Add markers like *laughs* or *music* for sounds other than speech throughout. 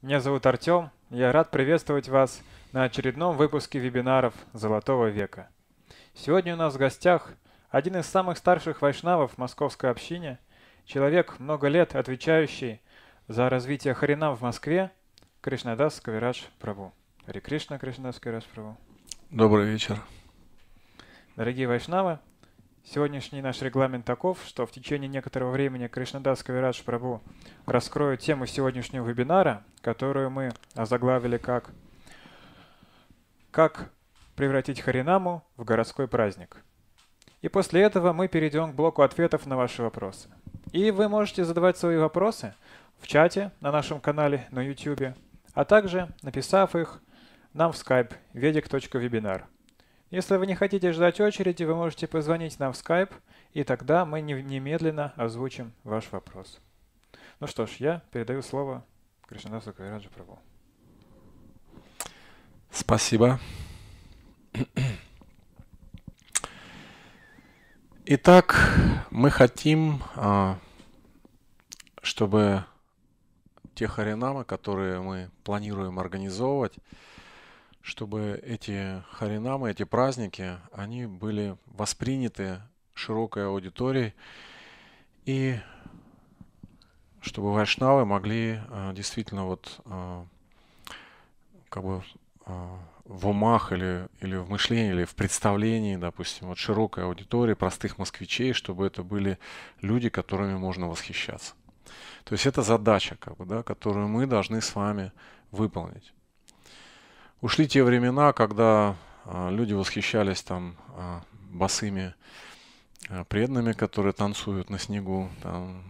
Меня зовут Артем, я рад приветствовать вас на очередном выпуске вебинаров «Золотого века». Сегодня у нас в гостях один из самых старших вайшнавов московской общине, человек, много лет отвечающий за развитие Харинам в Москве, Кришнадас Кавирадж Прабу. Хари Кришна, Кришнадас Кавирадж Прабу. Добрый вечер. Дорогие вайшнавы, Сегодняшний наш регламент таков, что в течение некоторого времени Кришнадас Кавирадж Прабу раскроет тему сегодняшнего вебинара, которую мы озаглавили как «Как превратить Харинаму в городской праздник». И после этого мы перейдем к блоку ответов на ваши вопросы. И вы можете задавать свои вопросы в чате на нашем канале на YouTube, а также написав их нам в Skype vedic.webinar. Если вы не хотите ждать очереди, вы можете позвонить нам в Skype, и тогда мы немедленно озвучим ваш вопрос. Ну что ж, я передаю слово Кришнадасу Кавираджи Прабу. Спасибо. Итак, мы хотим, а, чтобы те харинамы, которые мы планируем организовывать, чтобы эти харинамы, эти праздники, они были восприняты широкой аудиторией и чтобы вайшнавы могли э, действительно вот э, как бы э, в умах или, или в мышлении, или в представлении, допустим, вот широкой аудитории, простых москвичей, чтобы это были люди, которыми можно восхищаться. То есть это задача, как бы, да, которую мы должны с вами выполнить. Ушли те времена, когда а, люди восхищались там а, басыми, а, преданными, которые танцуют на снегу, там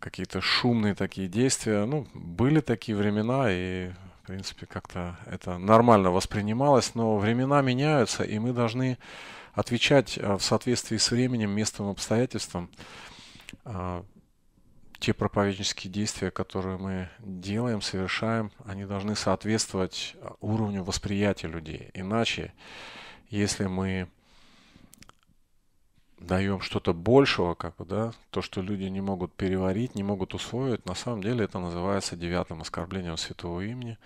какие-то шумные такие действия. Ну, были такие времена, и, в принципе, как-то это нормально воспринималось, но времена меняются, и мы должны отвечать в соответствии с временем, местным обстоятельствам те проповеднические действия, которые мы делаем, совершаем, они должны соответствовать а, уровню восприятия людей. Иначе, если мы даем что-то большего, как бы, да, то, что люди не могут переварить, не могут усвоить, на самом деле это называется девятым оскорблением святого имени.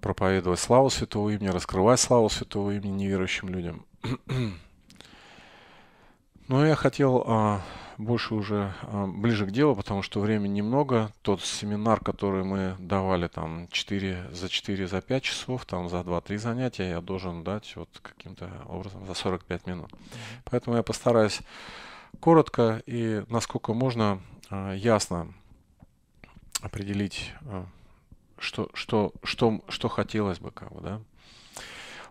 Проповедовать славу святого имени, раскрывать славу святого имени неверующим людям. *clears throat* Но я хотел а, больше уже а, ближе к делу, потому что времени немного. Тот семинар, который мы давали там 4, за 4, за 5 часов, там за 2-3 занятия, я должен дать вот каким-то образом за 45 минут. Поэтому я постараюсь коротко и насколько можно а, ясно определить, а, что, что, что, что хотелось бы, как бы, да.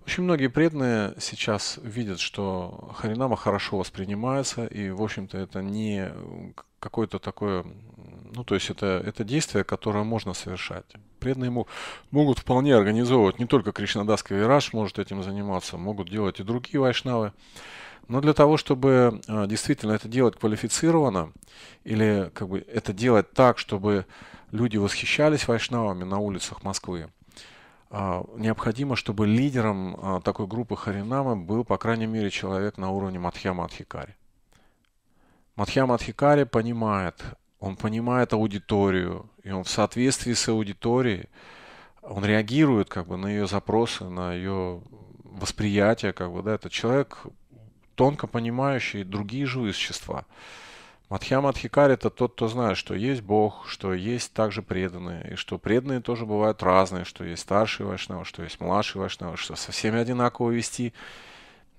Очень многие преданные сейчас видят, что Харинама хорошо воспринимается, и, в общем-то, это не какое-то такое, ну, то есть это, это действие, которое можно совершать. Преданные ему могут вполне организовывать, не только Кришнадасский вираж может этим заниматься, могут делать и другие вайшнавы. Но для того, чтобы а, действительно это делать квалифицированно, или как бы это делать так, чтобы люди восхищались вайшнавами на улицах Москвы, а, необходимо, чтобы лидером а, такой группы Харинамы был, по крайней мере, человек на уровне Мадхьяма Адхикари. Мадхьяма Адхикари понимает, он понимает аудиторию, и он в соответствии с аудиторией, он реагирует как бы на ее запросы, на ее восприятие, как бы, да, это человек тонко понимающий другие живые существа. Мадхья Хикари это тот, кто знает, что есть Бог, что есть также преданные, и что преданные тоже бывают разные, что есть старший вайшнава, что есть младший вайшнава, что со всеми одинаково вести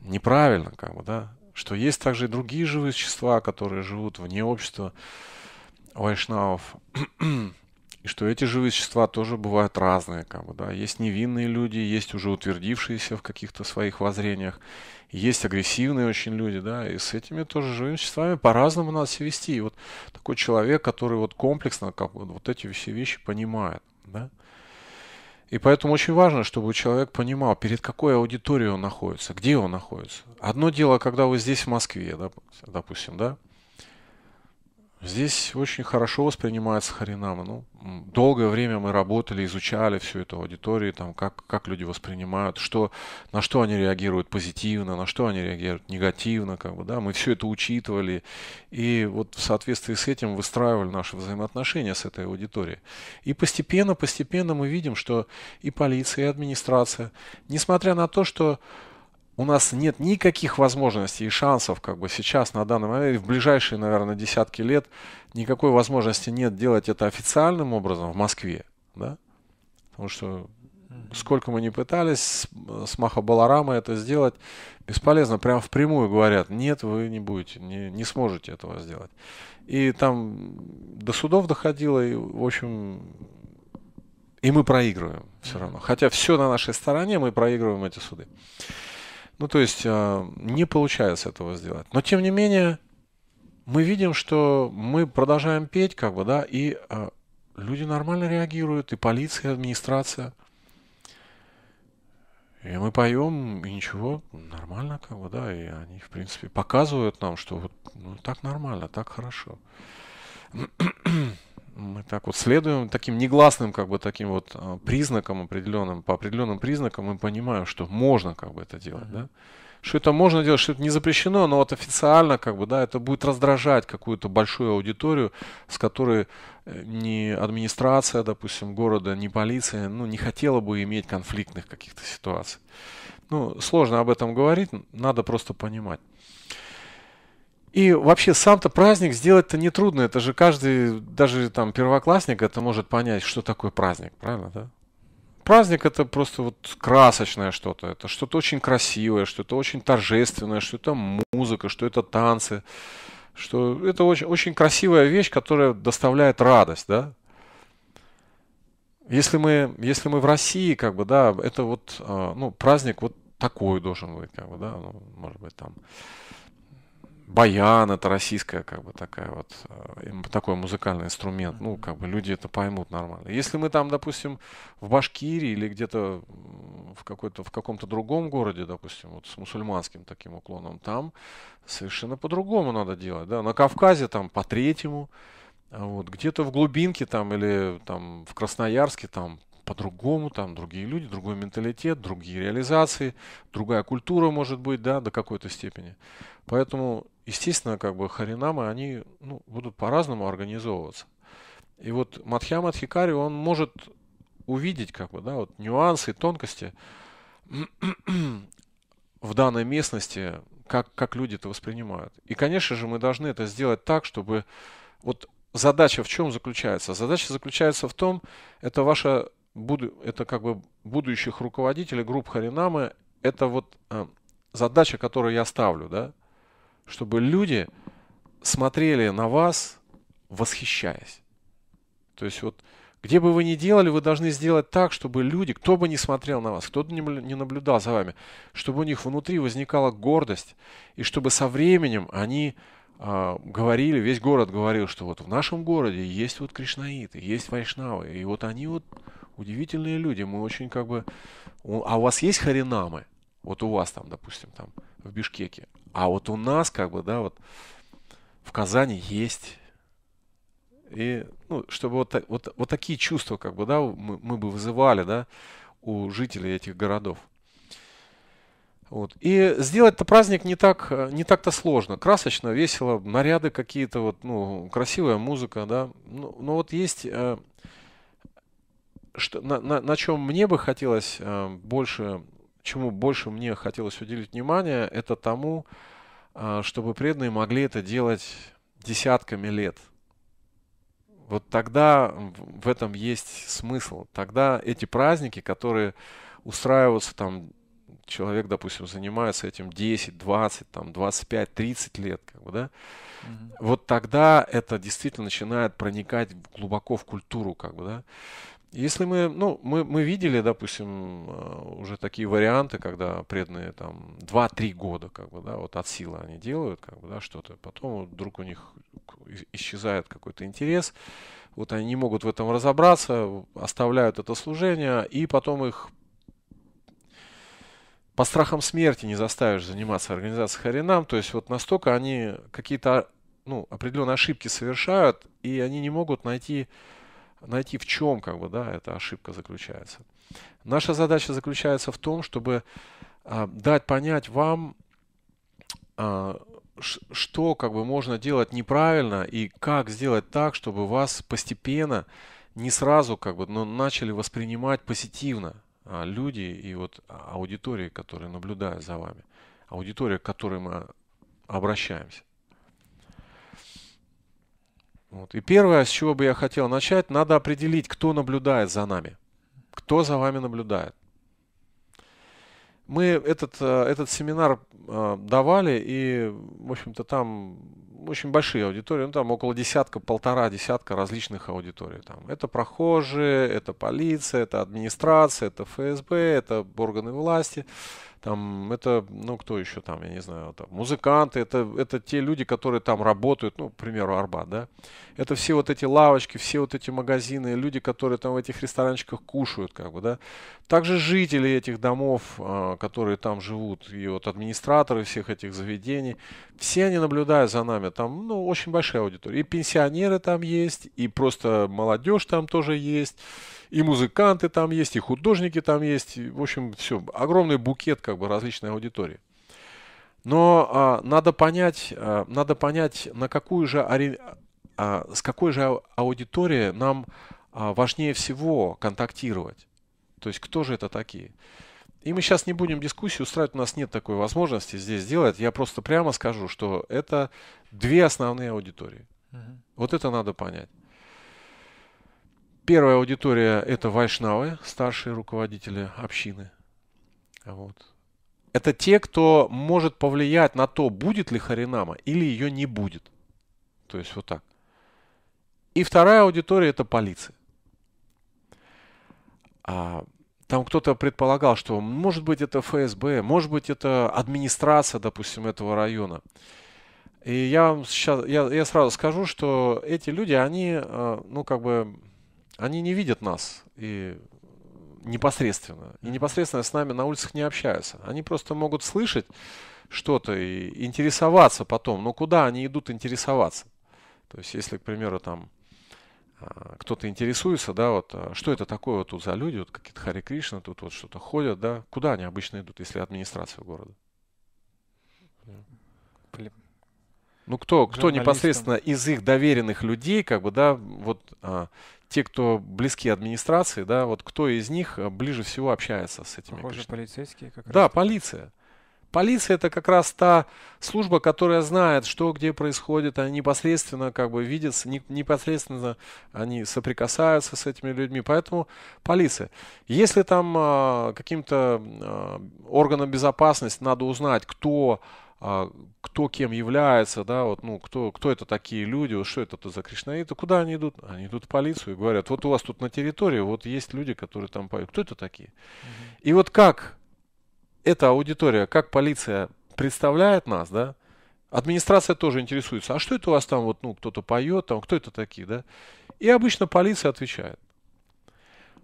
неправильно, как бы, да, что есть также и другие живые существа, которые живут вне общества вайшнавов. И что эти же вещества тоже бывают разные. Как бы, да. Есть невинные люди, есть уже утвердившиеся в каких-то своих воззрениях, есть агрессивные очень люди, да, и с этими тоже живыми веществами по-разному надо себя вести. И вот такой человек, который вот комплексно как бы, вот эти все вещи понимает, да. И поэтому очень важно, чтобы человек понимал, перед какой аудиторией он находится, где он находится. Одно дело, когда вы здесь в Москве, да, допустим, да, Здесь очень хорошо воспринимается Харинама. Ну, долгое время мы работали, изучали всю эту аудиторию, там, как, как люди воспринимают, что, на что они реагируют позитивно, на что они реагируют негативно. Как бы, да? Мы все это учитывали. И вот в соответствии с этим выстраивали наши взаимоотношения с этой аудиторией. И постепенно, постепенно мы видим, что и полиция, и администрация, несмотря на то, что у нас нет никаких возможностей и шансов, как бы сейчас, на данный момент, в ближайшие, наверное, десятки лет, никакой возможности нет делать это официальным образом в Москве, да? Потому что сколько мы не пытались с Маха Баларама это сделать, бесполезно, прям впрямую говорят, нет, вы не будете, не, не сможете этого сделать. И там до судов доходило, и, в общем, и мы проигрываем все равно. Хотя все на нашей стороне, мы проигрываем эти суды. Ну, то есть э, не получается этого сделать. Но, тем не менее, мы видим, что мы продолжаем петь, как бы, да, и э, люди нормально реагируют, и полиция, и администрация. И мы поем, и ничего, нормально, как бы, да, и они, в принципе, показывают нам, что вот ну, так нормально, так хорошо мы так вот следуем таким негласным, как бы таким вот а, признакам определенным, по определенным признакам мы понимаем, что можно как бы это делать, да? Что это можно делать, что это не запрещено, но вот официально как бы, да, это будет раздражать какую-то большую аудиторию, с которой э, ни администрация, допустим, города, ни полиция, ну, не хотела бы иметь конфликтных каких-то ситуаций. Ну, сложно об этом говорить, надо просто понимать. И вообще сам-то праздник сделать-то нетрудно. Это же каждый, даже там первоклассник, это может понять, что такое праздник, правильно, да? Праздник это просто вот красочное что-то. Это что-то очень красивое, что-то очень торжественное, что это музыка, что это танцы. Что это очень, очень красивая вещь, которая доставляет радость, да? Если мы, если мы в России, как бы, да, это вот, а, ну, праздник вот такой должен быть, как бы, да, ну, может быть, там, баян, это российская как бы такая вот, э, такой музыкальный инструмент, ну, как бы люди это поймут нормально. Если мы там, допустим, в Башкирии или где-то в, какой-то, в каком-то другом городе, допустим, вот с мусульманским таким уклоном, там совершенно по-другому надо делать, да, на Кавказе там по-третьему, вот, где-то в глубинке там или там в Красноярске там по-другому, там другие люди, другой менталитет, другие реализации, другая культура, может быть, да, до какой-то степени. Поэтому, естественно, как бы харинамы, они ну, будут по-разному организовываться. И вот Мадхьямад Хикари, он может увидеть как бы, да, вот нюансы, тонкости *clears throat* в данной местности, как, как люди это воспринимают. И, конечно же, мы должны это сделать так, чтобы вот задача в чем заключается? Задача заключается в том, это ваша буду, это как бы будущих руководителей групп Харинамы, это вот э, задача, которую я ставлю, да, чтобы люди смотрели на вас, восхищаясь. То есть вот где бы вы ни делали, вы должны сделать так, чтобы люди, кто бы ни смотрел на вас, кто бы ни наблюдал за вами, чтобы у них внутри возникала гордость, и чтобы со временем они э, говорили, весь город говорил, что вот в нашем городе есть вот кришнаиты, есть вайшнавы, и вот они вот удивительные люди. Мы очень как бы... А у вас есть харинамы? Вот у вас там, допустим, там в Бишкеке. А вот у нас как бы, да, вот в Казани есть. И, ну, чтобы вот, вот, вот такие чувства, как бы, да, мы, мы бы вызывали, да, у жителей этих городов. Вот. И сделать это праздник не так не так-то сложно. Красочно, весело, наряды какие-то, вот, ну, красивая музыка, да. Но, ну, но вот есть э, что, на, на, на чем мне бы хотелось э, больше, чему больше мне хотелось уделить внимание, это тому, э, чтобы преданные могли это делать десятками лет. Вот тогда в этом есть смысл. Тогда эти праздники, которые устраиваются там, человек, допустим, занимается этим 10, 20, там, 25, 30 лет, как бы, да, угу. вот тогда это действительно начинает проникать глубоко в культуру, как бы, да. Если мы, ну, мы, мы видели, допустим, э, уже такие варианты, когда преданные там 2-3 года, как бы, да, вот от силы они делают, как бы, да, что-то, потом вдруг у них исчезает какой-то интерес, вот они не могут в этом разобраться, оставляют это служение, и потом их по страхам смерти не заставишь заниматься организацией Харинам, то есть вот настолько они какие-то, ну, определенные ошибки совершают, и они не могут найти найти, в чем как бы, да, эта ошибка заключается. Наша задача заключается в том, чтобы а, дать понять вам, а, что как бы можно делать неправильно и как сделать так, чтобы вас постепенно, не сразу как бы, но начали воспринимать позитивно а, люди и вот аудитории, которые наблюдают за вами, аудитория, к которой мы обращаемся. Вот. И первое, с чего бы я хотел начать, надо определить, кто наблюдает за нами. Кто за вами наблюдает. Мы этот, э, этот семинар э, давали, и, в общем-то, там очень большие аудитории, ну, там около десятка, полтора десятка различных аудиторий. Там. Это прохожие, это полиция, это администрация, это ФСБ, это органы власти там это, ну, кто еще там, я не знаю, там, музыканты, это, это те люди, которые там работают, ну, к примеру, Арбат, да, это все вот эти лавочки, все вот эти магазины, люди, которые там в этих ресторанчиках кушают, как бы, да, также жители этих домов, а, которые там живут, и вот администраторы всех этих заведений, все они наблюдают за нами, там, ну, очень большая аудитория, и пенсионеры там есть, и просто молодежь там тоже есть, и музыканты там есть, и художники там есть, в общем, все, огромный букет как бы различной аудитории. Но а, надо понять, а, надо понять, на какую же ари... а, с какой же аудиторией нам а, важнее всего контактировать. То есть кто же это такие? И мы сейчас не будем дискуссию устраивать, у нас нет такой возможности здесь сделать. Я просто прямо скажу, что это две основные аудитории. Угу. Вот это надо понять. Первая аудитория – это вайшнавы, старшие руководители общины. Вот. Это те, кто может повлиять на то, будет ли Харинама или ее не будет. То есть вот так. И вторая аудитория – это полиция. А, там кто-то предполагал, что может быть это ФСБ, может быть это администрация, допустим, этого района. И я вам сейчас, я, я сразу скажу, что эти люди, они, э, ну, как бы, они не видят нас и непосредственно. И непосредственно с нами на улицах не общаются. Они просто могут слышать что-то и интересоваться потом. Но куда они идут интересоваться? То есть, если, к примеру, там а, кто-то интересуется, да, вот, а, что это такое вот тут за люди, вот какие-то Хари Кришна тут вот что-то ходят, да, куда они обычно идут, если администрация города? Ну кто, кто непосредственно из их доверенных людей, как бы, да, вот а, те, кто близки администрации, да, вот кто из них э, ближе всего общается с этими? Похоже, конечно. полицейские как раз. Да, полиция. Полиция это как раз та служба, которая знает, что где происходит, они а непосредственно как бы видят, непосредственно они соприкасаются с этими людьми, поэтому полиция. Если там а, каким-то а, органам безопасности надо узнать, кто а, кто кем является, да, вот, ну, кто, кто это такие люди, вот, что это -то за кришнаиты, куда они идут? Они идут в полицию и говорят, вот у вас тут на территории, вот есть люди, которые там поют. Кто это такие? Mm-hmm. И вот как эта аудитория, как полиция представляет нас, да, администрация тоже интересуется, а что это у вас там, вот, ну, кто-то поет, там, кто это такие, да? И обычно полиция отвечает.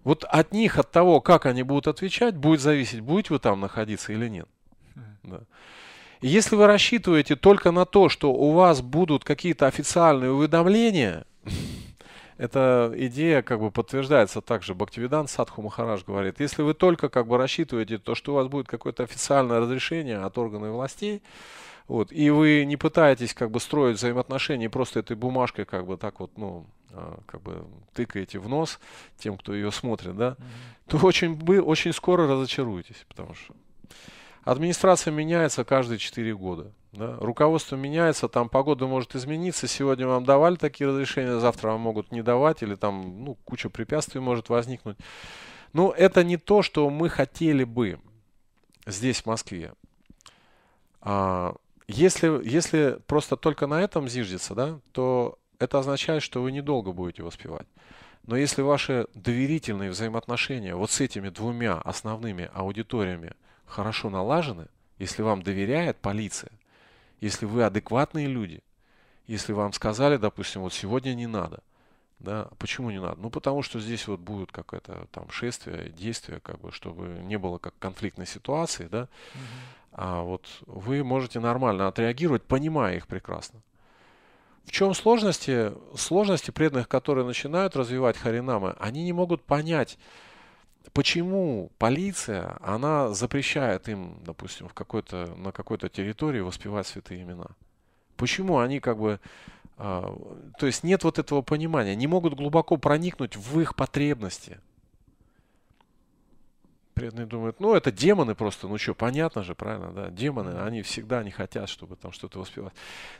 Вот от них, от того, как они будут отвечать, будет зависеть, будете вы там находиться или нет. Mm-hmm. Да если вы рассчитываете только на то, что у вас будут какие-то официальные уведомления, *laughs* эта идея как бы подтверждается также. Бхактивидан Садху Махараш говорит, если вы только как бы рассчитываете то, что у вас будет какое-то официальное разрешение от органов властей, вот, и вы не пытаетесь как бы строить взаимоотношения просто этой бумажкой как бы так вот, ну, а, как бы тыкаете в нос тем, кто ее смотрит, да, mm-hmm. то очень, вы очень скоро разочаруетесь, потому что Администрация меняется каждые 4 года. Да? Руководство меняется, там погода может измениться. Сегодня вам давали такие разрешения, завтра вам могут не давать, или там ну, куча препятствий может возникнуть. Но это не то, что мы хотели бы здесь, в Москве. А, если, если просто только на этом зиждется, да, то это означает, что вы недолго будете воспевать. Но если ваши доверительные взаимоотношения вот с этими двумя основными аудиториями хорошо налажены, если вам доверяет полиция, если вы адекватные люди, если вам сказали, допустим, вот сегодня не надо, да, почему не надо? Ну, потому что здесь вот будет какое-то там шествие, действие, как бы, чтобы не было как конфликтной ситуации, да, угу. а вот вы можете нормально отреагировать, понимая их прекрасно. В чем сложности? Сложности преданных, которые начинают развивать харинамы, они не могут понять, почему полиция, она запрещает им, допустим, в какой-то, на какой-то территории воспевать святые имена? Почему они как бы... Э, то есть нет вот этого понимания, не могут глубоко проникнуть в их потребности – преданные думают, ну, это демоны просто, ну что, понятно же, правильно, да, демоны, они всегда не хотят, чтобы там что-то воспевать.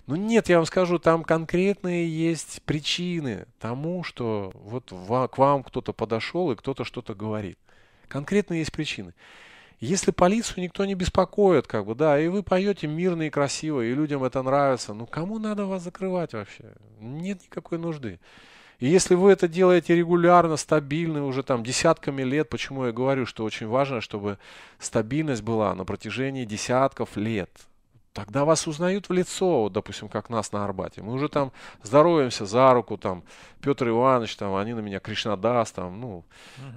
Ну нет, я вам скажу, там конкретные есть причины тому, что вот к вам кто-то подошел и кто-то что-то говорит. Конкретные есть причины. Если полицию никто не беспокоит, как бы, да, и вы поете мирно и красиво, и людям это нравится, ну кому надо вас закрывать вообще? Нет никакой нужды. И если вы это делаете регулярно, стабильно, уже там десятками лет, почему я говорю, что очень важно, чтобы стабильность была на протяжении десятков лет. Тогда вас узнают в лицо, вот, допустим, как нас на Арбате. Мы уже там здороваемся за руку, там, Петр Иванович, там, они на меня Кришнадас, там, ну, угу.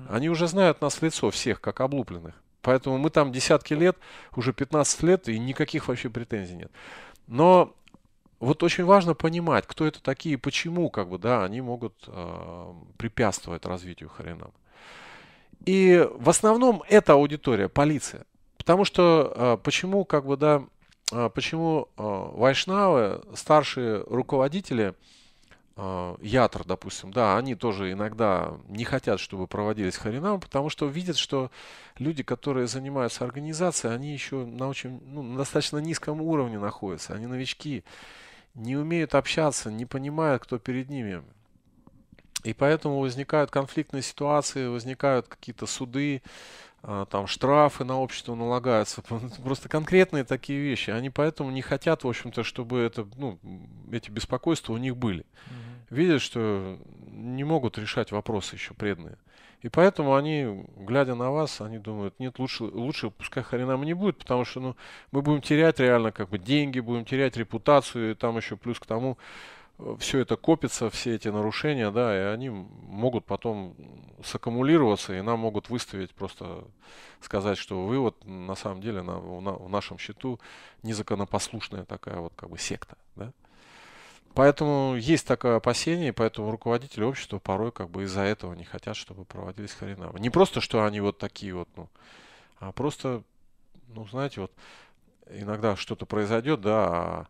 они уже знают нас в лицо всех, как облупленных. Поэтому мы там десятки лет, уже 15 лет, и никаких вообще претензий нет. Но вот очень важно понимать, кто это такие и почему, как бы, да, они могут э, препятствовать развитию Харинам. И в основном эта аудитория, полиция. Потому что э, почему, как бы, да, э, почему э, вайшнавы, старшие руководители, э, ятр, допустим, да, они тоже иногда не хотят, чтобы проводились харинам, потому что видят, что люди, которые занимаются организацией, они еще на очень, ну, на достаточно низком уровне находятся, они новички не умеют общаться, не понимают, кто перед ними. И поэтому возникают конфликтные ситуации, возникают какие-то суды, а, там штрафы на общество налагаются, *laughs* просто конкретные такие вещи. Они поэтому не хотят, в общем-то, чтобы это, ну, эти беспокойства у них были. Угу. Видят, что не могут решать вопросы еще преданные. И поэтому они, глядя на вас, они думают, нет, лучше, лучше пускай хрена не будет, потому что ну, мы будем терять реально как бы деньги, будем терять репутацию, и там еще плюс к тому э, все это копится, все эти нарушения, да, и они могут потом саккумулироваться, и нам могут выставить просто, сказать, что вы вот на самом деле на, на, в нашем счету незаконопослушная такая вот как бы секта, да. Поэтому есть такое опасение, поэтому руководители общества порой как бы из-за этого не хотят, чтобы проводились хоринамы. Не просто, что они вот такие вот, ну, а просто, ну, знаете, вот иногда что-то произойдет, да, а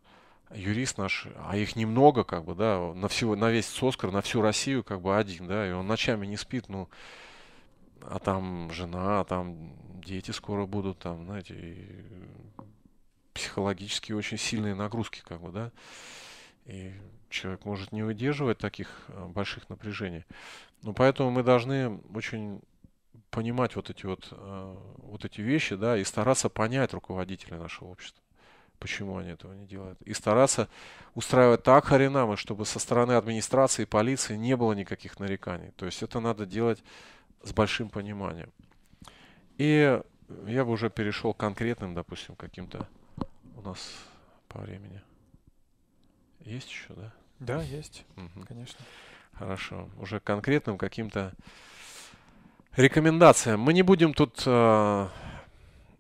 юрист наш, а их немного, как бы, да, на, всего, на весь Соскар, на всю Россию, как бы, один, да, и он ночами не спит, ну, а там жена, а там дети скоро будут, там, знаете, психологически очень сильные нагрузки, как бы, да. И человек может не выдерживать таких э, больших напряжений. Но ну, поэтому мы должны очень понимать вот эти вот, э, вот эти вещи, да, и стараться понять руководителя нашего общества почему они этого не делают. И стараться устраивать так харинамы, чтобы со стороны администрации и полиции не было никаких нареканий. То есть это надо делать с большим пониманием. И я бы уже перешел к конкретным, допустим, каким-то у нас по времени. Есть еще, да? Да, есть, угу. конечно. Хорошо. Уже конкретным каким-то рекомендациям. Мы не будем тут, э,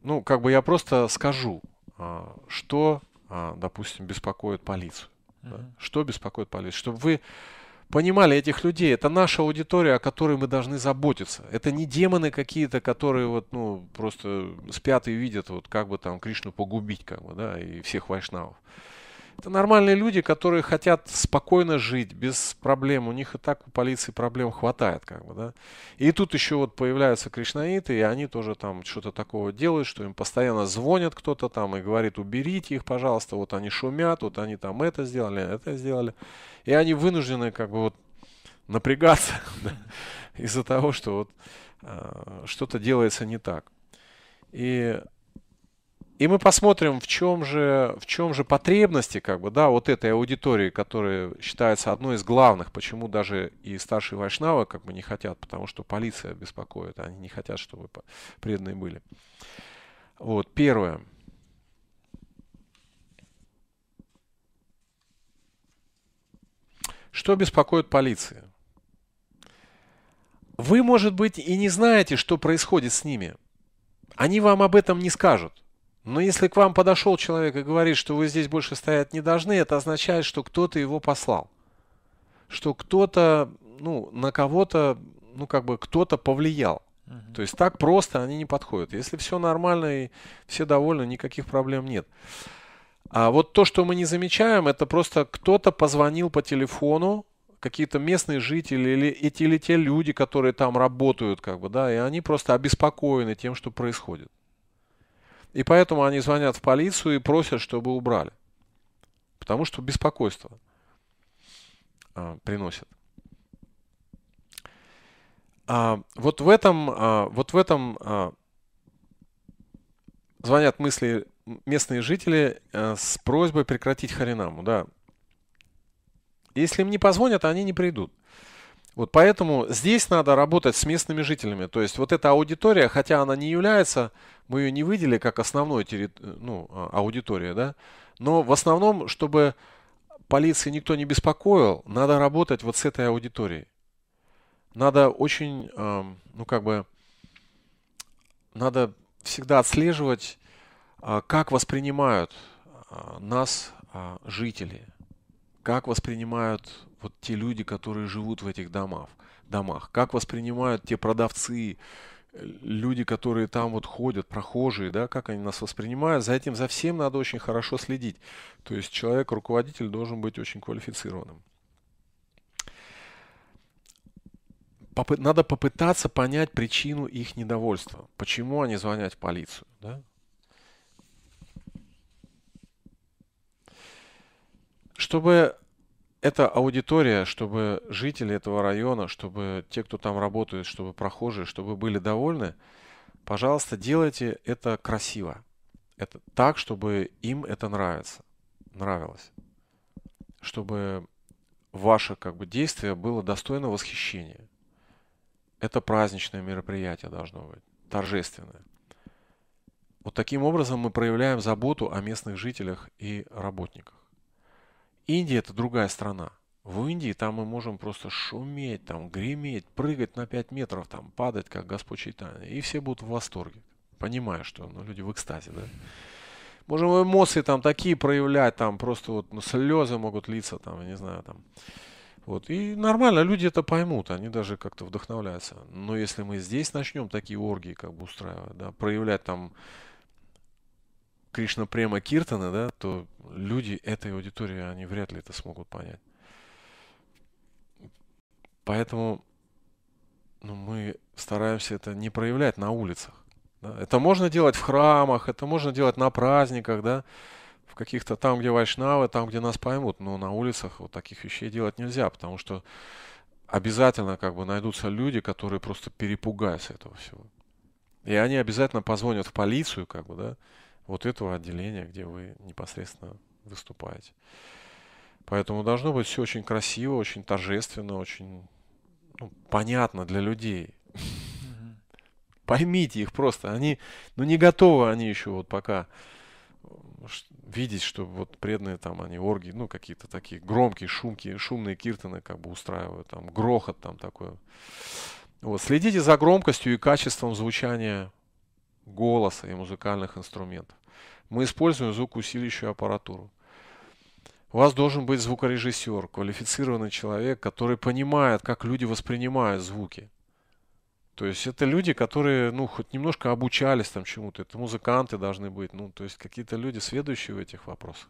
ну, как бы я просто скажу, э, что, э, допустим, беспокоит полицию. Угу. Да? Что беспокоит полицию? Чтобы вы понимали этих людей. Это наша аудитория, о которой мы должны заботиться. Это не демоны какие-то, которые вот, ну, просто спят и видят, вот как бы там Кришну погубить, как бы, да, и всех вайшнавов. Это нормальные люди, которые хотят спокойно жить, без проблем. У них и так у полиции проблем хватает, как бы, да. И тут еще вот появляются кришнаиты, и они тоже там что-то такого делают, что им постоянно звонят кто-то там и говорит, уберите их, пожалуйста, вот они шумят, вот они там это сделали, это сделали. И они вынуждены как бы вот напрягаться *laughs* из-за того, что вот а, что-то делается не так. И и мы посмотрим, в чем же, в чем же потребности, как бы, да, вот этой аудитории, которая считается одной из главных, почему даже и старшие вайшнавы, как бы, не хотят, потому что полиция беспокоит, они не хотят, чтобы преданные были. Вот, первое. Что беспокоит полиция? Вы, может быть, и не знаете, что происходит с ними. Они вам об этом не скажут. Но если к вам подошел человек и говорит, что вы здесь больше стоять не должны, это означает, что кто-то его послал. Что кто-то, ну, на кого-то, ну, как бы кто-то повлиял. Угу. То есть так просто они не подходят. Если все нормально и все довольны, никаких проблем нет. А вот то, что мы не замечаем, это просто кто-то позвонил по телефону, какие-то местные жители или эти или те люди, которые там работают, как бы, да, и они просто обеспокоены тем, что происходит. И поэтому они звонят в полицию и просят, чтобы убрали. Потому что беспокойство а, приносит. А, вот в этом, а, вот в этом а, звонят мысли местные жители а, с просьбой прекратить Харинаму, да. Если им не позвонят, они не придут. Вот поэтому здесь надо работать с местными жителями. То есть вот эта аудитория, хотя она не является, мы ее не выделили как основную терри... ну, а, аудиторию, да, но в основном, чтобы полиции никто не беспокоил, надо работать вот с этой аудиторией. Надо очень, ну как бы, надо всегда отслеживать, а, как воспринимают а, нас жители, как воспринимают вот те люди, которые живут в этих домах, домах? Как воспринимают те продавцы, люди, которые там вот ходят, прохожие, да, как они нас воспринимают, за этим, за всем надо очень хорошо следить. То есть человек, руководитель должен быть очень квалифицированным. надо попытаться понять причину их недовольства. Почему они звонят в полицию, да? Чтобы эта аудитория, чтобы жители этого района, чтобы те, кто там работают, чтобы прохожие, чтобы были довольны, пожалуйста, делайте это красиво. Это так, чтобы им это нравится, нравилось. Чтобы ваше как бы, действие было достойно восхищения. Это праздничное мероприятие должно быть, торжественное. Вот таким образом мы проявляем заботу о местных жителях и работниках. Индия это другая страна. В Индии там мы можем просто шуметь, там греметь, прыгать на 5 метров, там падать, как Господь читает. И все будут в восторге. Понимая, что ну, люди в экстазе, да? Можем эмоции там такие проявлять, там просто вот ну, слезы могут литься, там, не знаю, там. Вот. И нормально, люди это поймут, они даже как-то вдохновляются. Но если мы здесь начнем такие оргии как бы устраивать, да, проявлять там Кришна Према Киртана, да, то люди этой аудитории, они вряд ли это смогут понять. Поэтому ну, мы стараемся это не проявлять на улицах. Да? Это можно делать в храмах, это можно делать на праздниках, да, в каких-то там, где вайшнавы, там, где нас поймут. Но на улицах вот таких вещей делать нельзя, потому что обязательно как бы найдутся люди, которые просто перепугаются этого всего. И они обязательно позвонят в полицию, как бы, да, вот этого отделения, где вы непосредственно выступаете. Поэтому должно быть все очень красиво, очень торжественно, очень ну, понятно для людей. Mm-hmm. Поймите их просто. Они, ну не готовы они еще вот пока э, видеть, что вот преданные там они орги, ну какие-то такие громкие, шумки, шумные киртаны как бы устраивают, там грохот там такой. Вот, следите за громкостью и качеством звучания голоса и музыкальных инструментов. Мы используем звукоусиливающую аппаратуру. У вас должен быть звукорежиссер, квалифицированный человек, который понимает, как люди воспринимают звуки. То есть это люди, которые, ну, хоть немножко обучались там чему-то. Это музыканты должны быть, ну, то есть какие-то люди, следующие в этих вопросах.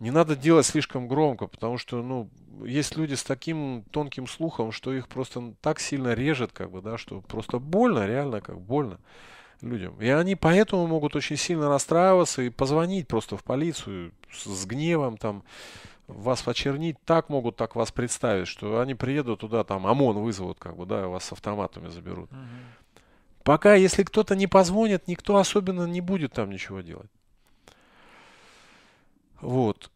Не надо делать слишком громко, потому что, ну, есть люди с таким тонким слухом, что их просто так сильно режет, как бы, да, что просто больно, реально как больно людям. И они поэтому могут очень сильно расстраиваться и позвонить просто в полицию с гневом там вас почернить, так могут так вас представить, что они приедут туда, там ОМОН вызовут, как бы, да, и вас с автоматами заберут. Угу. Пока, если кто-то не позвонит, никто особенно не будет там ничего делать. Вот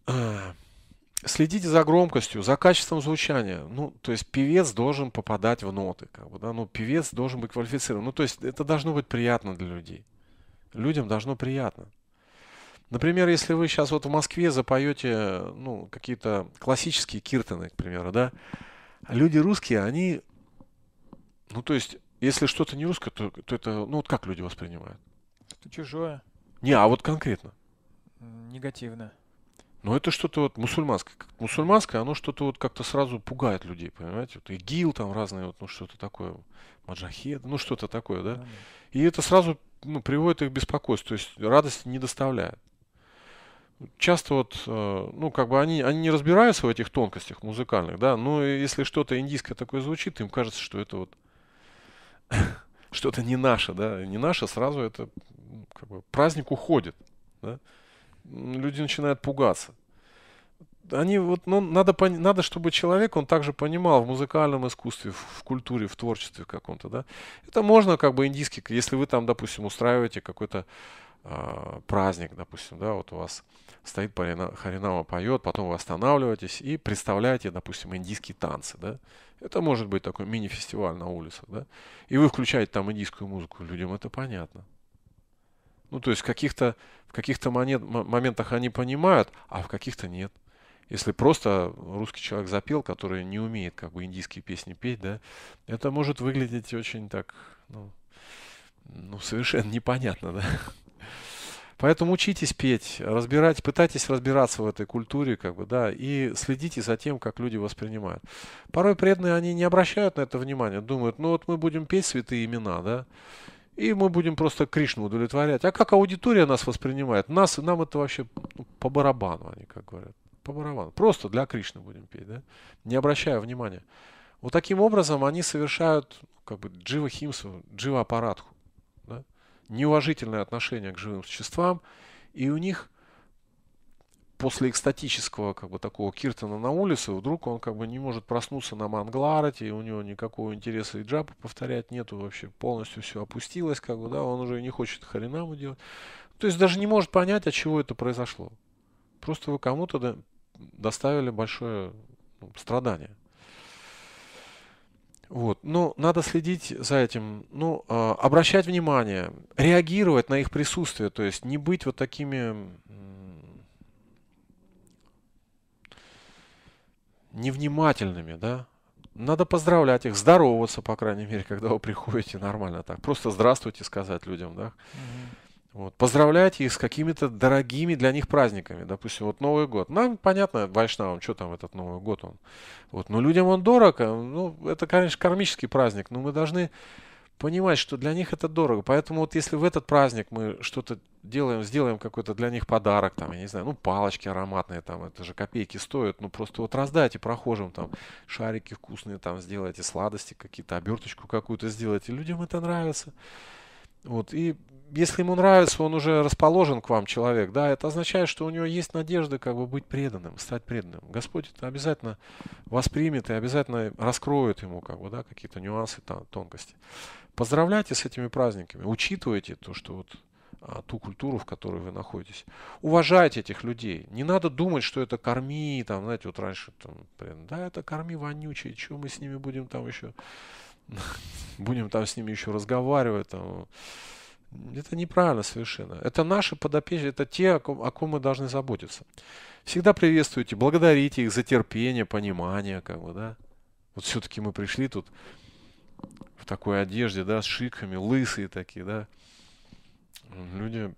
следите за громкостью, за качеством звучания. Ну, то есть певец должен попадать в ноты, как бы, да, ну, певец должен быть квалифицирован. Ну, то есть это должно быть приятно для людей. Людям должно приятно. Например, если вы сейчас вот в Москве запоете, ну, какие-то классические киртаны, к примеру, да, люди русские, они, ну, то есть, если что-то не русское, то, то это, ну, вот как люди воспринимают? Это чужое. Не, а вот конкретно. Негативно. Но ну, это что-то вот мусульманское. Мусульманское, оно что-то вот как-то сразу пугает людей, понимаете? Вот ИГИЛ там разные, вот, ну что-то такое, маджахед, ну что-то такое, да? И это сразу ну, приводит их к беспокойству, то есть радости не доставляет. Часто вот, э, ну, как бы они, они не разбираются в этих тонкостях музыкальных, да, но если что-то индийское такое звучит, им кажется, что это вот *coughs* что-то не наше, да, не наше, сразу это как бы, праздник уходит, да? люди начинают пугаться. Они вот, ну, надо, надо, чтобы человек, он также понимал в музыкальном искусстве, в, в культуре, в творчестве каком-то, да. Это можно как бы индийский, если вы там, допустим, устраиваете какой-то э, праздник, допустим, да, вот у вас стоит парина, Харинама поет, потом вы останавливаетесь и представляете, допустим, индийские танцы, да. Это может быть такой мини-фестиваль на улицах, да. И вы включаете там индийскую музыку, людям это понятно. Ну, то есть в каких-то, в каких-то моментах они понимают, а в каких-то нет. Если просто русский человек запел, который не умеет как бы индийские песни петь, да, это может выглядеть очень так, ну, ну совершенно непонятно, да. Поэтому учитесь петь, разбирать, пытайтесь разбираться в этой культуре, как бы, да, и следите за тем, как люди воспринимают. Порой преданные, они не обращают на это внимания, думают, ну вот мы будем петь святые имена, да, и мы будем просто Кришну удовлетворять. А как аудитория нас воспринимает? Нас, нам это вообще ну, по барабану, они как говорят. По барабану. Просто для Кришны будем петь, да? Не обращая внимания. Вот таким образом они совершают ну, как бы джива химсу, джива аппаратху. Да? Неуважительное отношение к живым существам. И у них после экстатического как бы такого Киртона на улице вдруг он как бы не может проснуться на Мангларате, и у него никакого интереса и джапа повторять нету вообще, полностью все опустилось, как бы, да, он уже не хочет харинаму делать. То есть даже не может понять, от чего это произошло. Просто вы кому-то доставили большое ну, страдание. Вот. но ну, надо следить за этим, ну, а, обращать внимание, реагировать на их присутствие, то есть не быть вот такими невнимательными, да, надо поздравлять их, здороваться, по крайней мере, когда вы приходите нормально так. Просто здравствуйте сказать людям, да. Угу. Вот. Поздравляйте их с какими-то дорогими для них праздниками. Допустим, вот Новый год. Нам понятно, Вайшнавам, что там этот Новый год он. Вот. Но людям он дорог. А, ну, это, конечно, кармический праздник. Но мы должны понимать, что для них это дорого. Поэтому вот если в этот праздник мы что-то делаем, сделаем какой-то для них подарок, там, я не знаю, ну, палочки ароматные, там, это же копейки стоят, ну, просто вот раздайте прохожим, там, шарики вкусные, там, сделайте сладости какие-то, оберточку какую-то сделайте. Людям это нравится. Вот, и если ему нравится, он уже расположен к вам, человек, да, это означает, что у него есть надежда как бы быть преданным, стать преданным. Господь это обязательно воспримет и обязательно раскроет ему как бы, да, какие-то нюансы, там, тонкости. Поздравляйте с этими праздниками, учитывайте то, что вот а, ту культуру, в которой вы находитесь. Уважайте этих людей. Не надо думать, что это корми, там, знаете, вот раньше, там, блин, да, это корми вонючие, что мы с ними будем там еще, *laughs* будем там с ними еще разговаривать, там. Это неправильно совершенно. Это наши подопечные, это те, о ком, о ком мы должны заботиться. Всегда приветствуйте, благодарите их за терпение, понимание, как бы, да. Вот все-таки мы пришли тут, в такой одежде, да, с шиками, лысые такие, да. Люди,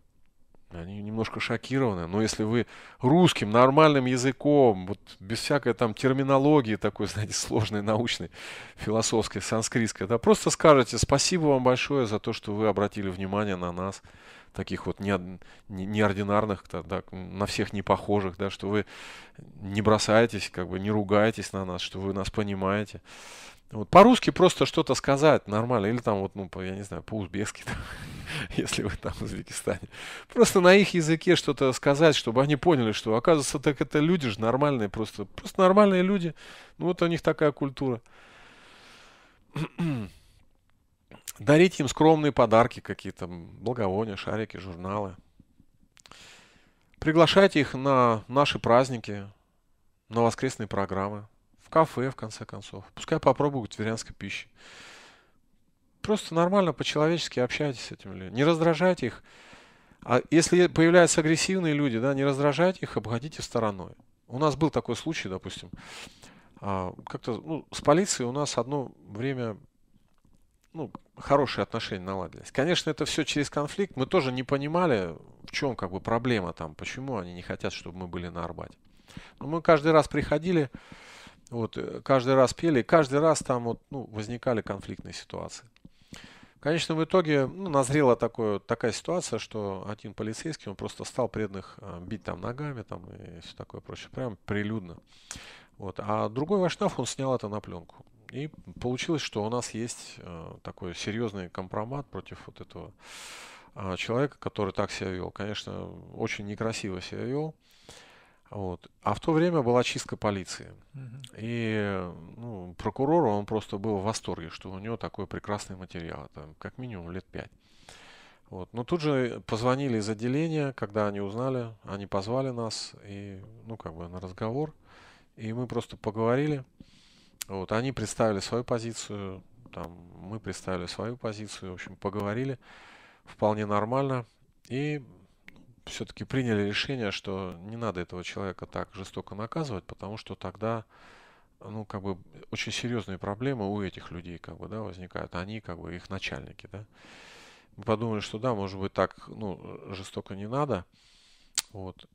они немножко шокированы. Но если вы русским, нормальным языком, вот без всякой там терминологии такой, *laughs* знаете, сложной, научной, философской, санскритской, да, просто скажете спасибо вам большое за то, что вы обратили внимание на нас, таких вот не, не, неординарных, да, на всех не похожих, да, что вы не бросаетесь, как бы не ругаетесь на нас, что вы нас понимаете. Вот, по-русски просто что-то сказать нормально, или там вот, ну, по, я не знаю, по-узбекски, *laughs* если вы там в Узбекистане. Просто на их языке что-то сказать, чтобы они поняли, что, оказывается, так это люди же нормальные просто, просто нормальные люди. Ну, вот у них такая культура. *clears throat* Дарить им скромные подарки какие-то, благовония, шарики, журналы. Приглашайте их на наши праздники, на воскресные программы кафе, в конце концов. Пускай попробуют тверянской пищи. Просто нормально, по-человечески общайтесь с этими людьми. Не раздражайте их. А если появляются агрессивные люди, да, не раздражайте их, обходите стороной. У нас был такой случай, допустим, а, как-то ну, с полицией у нас одно время ну, хорошие отношения наладились. Конечно, это все через конфликт. Мы тоже не понимали, в чем как бы проблема там, почему они не хотят, чтобы мы были на Арбате. Но мы каждый раз приходили, вот, э, каждый раз пели, каждый раз там вот, ну, возникали конфликтные ситуации. В конечном итоге ну, назрела такое, такая ситуация, что один полицейский, он просто стал преданных э, бить там ногами там, и все такое прочее. Прям прилюдно. Вот. А другой Вашнав, он снял это на пленку. И получилось, что у нас есть э, такой серьезный компромат против вот этого э, человека, который так себя вел. Конечно, очень некрасиво себя вел. Вот. А в то время была чистка полиции. Угу. И ну, прокурор, он просто был в восторге, что у него такой прекрасный материал, там, как минимум лет пять. Вот. Но тут же позвонили из отделения, когда они узнали, они позвали нас и, ну, как бы на разговор. И мы просто поговорили. Вот. Они представили свою позицию, там, мы представили свою позицию, в общем, поговорили вполне нормально. И все-таки приняли решение, что не надо этого человека так жестоко наказывать, потому что тогда ну, как бы, очень серьезные проблемы у этих людей, как бы, да, возникают. Они, как бы, их начальники, да. Мы подумали, что да, может быть, так, ну, жестоко не надо. Вот.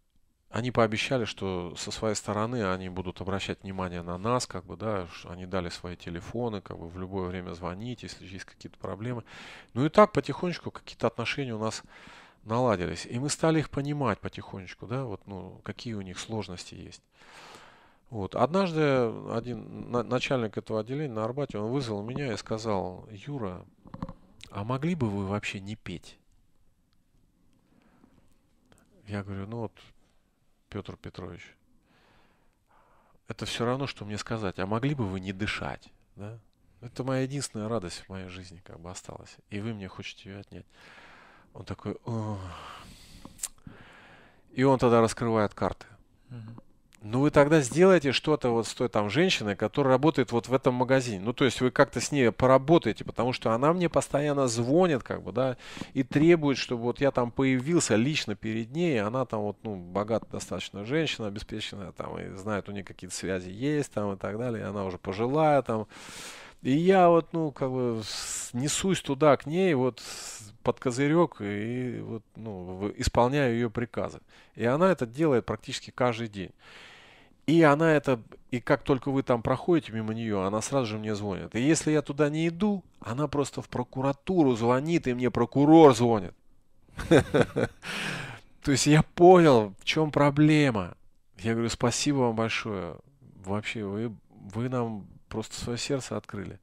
Они пообещали, что со своей стороны они будут обращать внимание на нас, как бы, да, они дали свои телефоны, как бы в любое время звонить, если есть какие-то проблемы. Ну и так потихонечку какие-то отношения у нас наладились. И мы стали их понимать потихонечку, да, вот, ну, какие у них сложности есть. Вот. Однажды один начальник этого отделения на Арбате, он вызвал меня и сказал, Юра, а могли бы вы вообще не петь? Я говорю, ну вот, Петр Петрович, это все равно, что мне сказать, а могли бы вы не дышать? Да? Это моя единственная радость в моей жизни как бы осталась, и вы мне хотите ее отнять. Он такой... И он тогда раскрывает карты. Ну вы тогда сделаете что-то вот с той там женщиной, которая работает вот в этом магазине. Ну то есть вы как-то с ней поработаете, потому что она мне постоянно звонит как бы, да, и требует, чтобы вот я там появился лично перед ней. Она там вот, ну, богатая достаточно женщина, обеспеченная там, и знает, у нее какие-то связи есть там и так далее. она уже пожилая там. И я вот, ну, как бы несусь туда к ней, вот под козырек и вот, ну, исполняю ее приказы. И она это делает практически каждый день. И она это, и как только вы там проходите мимо нее, она сразу же мне звонит. И если я туда не иду, она просто в прокуратуру звонит, и мне прокурор звонит. *laughs* То есть я понял, в чем проблема. Я говорю, спасибо вам большое. Вообще, вы, вы нам просто свое сердце открыли.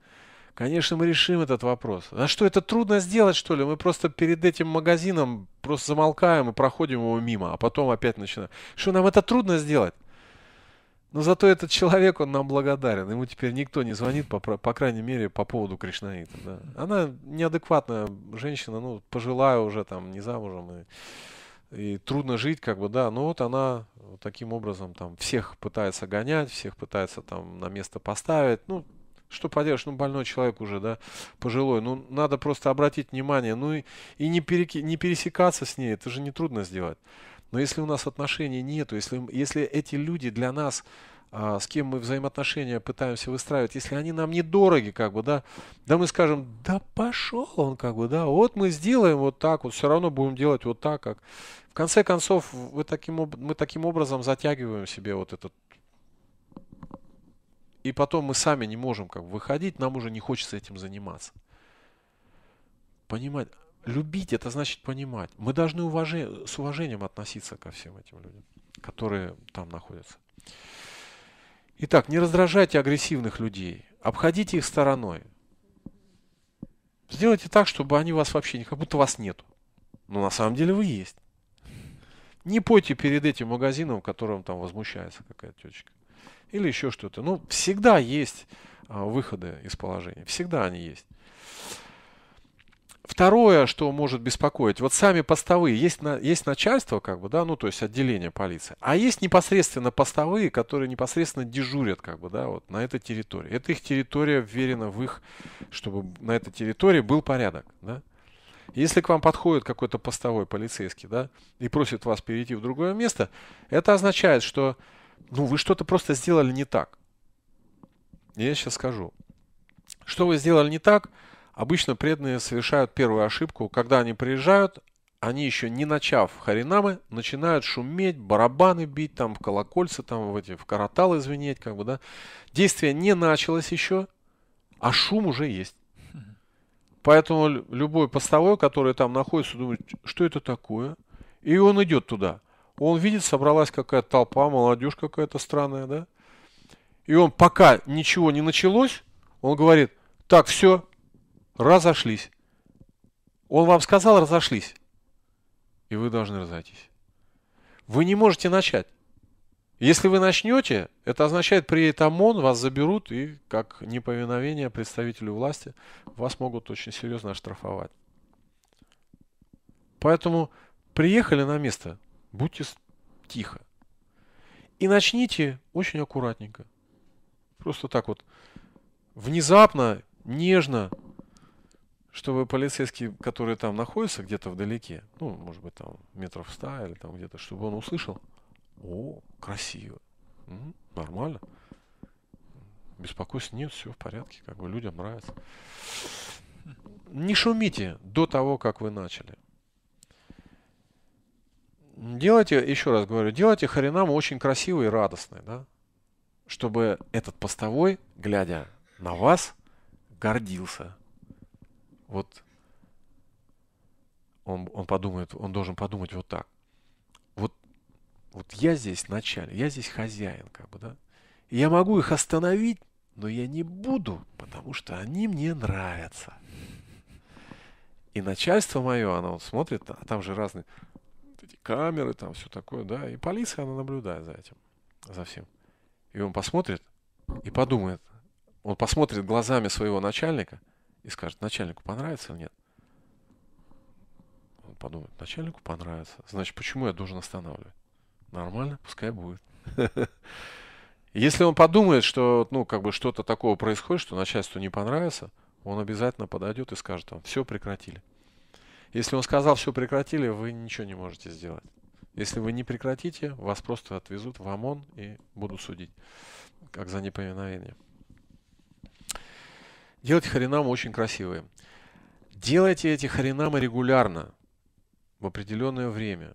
Конечно, мы решим этот вопрос. А что, это трудно сделать, что ли? Мы просто перед этим магазином просто замолкаем и проходим его мимо, а потом опять начинаем. Что, нам это трудно сделать? Но зато этот человек, он нам благодарен. Ему теперь никто не звонит, по, по крайней мере, по поводу Кришнаита. Да. Она неадекватная женщина, ну, пожилая уже, там, не замужем. И и трудно жить, как бы, да, но вот она таким образом там всех пытается гонять, всех пытается там на место поставить, ну, что поделаешь, ну, больной человек уже, да, пожилой, ну, надо просто обратить внимание, ну, и, и не, переки, не пересекаться с ней, это же нетрудно сделать. Но если у нас отношений нету, если, если эти люди для нас а, с кем мы взаимоотношения пытаемся выстраивать, если они нам недороги, как бы, да, да мы скажем, да пошел он, как бы, да, вот мы сделаем вот так, вот все равно будем делать вот так, как. В конце концов, вы таким, мы таким образом затягиваем себе вот этот и потом мы сами не можем как выходить, нам уже не хочется этим заниматься. Понимать. Любить это значит понимать. Мы должны уважи... с уважением относиться ко всем этим людям, которые там находятся. Итак, не раздражайте агрессивных людей, обходите их стороной. Сделайте так, чтобы они вас вообще, не, как будто вас нету. Но на самом деле вы есть. Не пойте перед этим магазином, в котором там возмущается какая-то течка. Или еще что-то. Ну, всегда есть а, выходы из положения. Всегда они есть второе, что может беспокоить, вот сами постовые, есть, на, есть начальство, как бы, да, ну, то есть отделение полиции, а есть непосредственно постовые, которые непосредственно дежурят, как бы, да, вот на этой территории. Это их территория вверена в их, чтобы на этой территории был порядок, да. Если к вам подходит какой-то постовой полицейский, да, и просит вас перейти в другое место, это означает, что, ну, вы что-то просто сделали не так. Я сейчас скажу. Что вы сделали не так – Обычно преданные совершают первую ошибку, когда они приезжают, они еще не начав харинамы, начинают шуметь, барабаны бить, там в колокольцы, там в эти, в караталы звенеть, как бы, да. Действие не началось еще, а шум уже есть. Поэтому любой постовой, который там находится, думает, что это такое? И он идет туда. Он видит, собралась какая-то толпа, молодежь какая-то странная, да? И он пока ничего не началось, он говорит, так, все, Разошлись. Он вам сказал, разошлись. И вы должны разойтись. Вы не можете начать. Если вы начнете, это означает, приедет ОМОН, вас заберут и, как неповиновение представителю власти, вас могут очень серьезно оштрафовать. Поэтому приехали на место, будьте тихо. И начните очень аккуратненько. Просто так вот внезапно, нежно, чтобы полицейский, который там находится где-то вдалеке, ну, может быть, там метров ста или там где-то, чтобы он услышал, о, красиво, м нормально, беспокойств нет, все в порядке, как бы людям нравится. Не шумите до того, как вы начали. Делайте, еще раз говорю, делайте харинаму очень красивой и радостной, да? чтобы этот постовой, глядя на вас, гордился – вот он, он подумает, он должен подумать вот так. Вот, вот я здесь начальник, я здесь хозяин, как бы, да. я могу их остановить, но я не буду, потому что они мне нравятся. И начальство мое, оно вот смотрит, а там же разные эти камеры, там все такое, да. И полиция, она наблюдает за этим, за всем. И он посмотрит и подумает. Он посмотрит глазами своего начальника – и скажет, начальнику понравится или нет? Он подумает, начальнику понравится. Значит, почему я должен останавливать? Нормально, пускай будет. *laughs* Если он подумает, что ну, как бы что-то такого происходит, что начальству не понравится, он обязательно подойдет и скажет вам, все прекратили. Если он сказал, все прекратили, вы ничего не можете сделать. Если вы не прекратите, вас просто отвезут в ОМОН и будут судить, как за неповиновение. Делайте харинамы очень красивые. Делайте эти харинамы регулярно, в определенное время.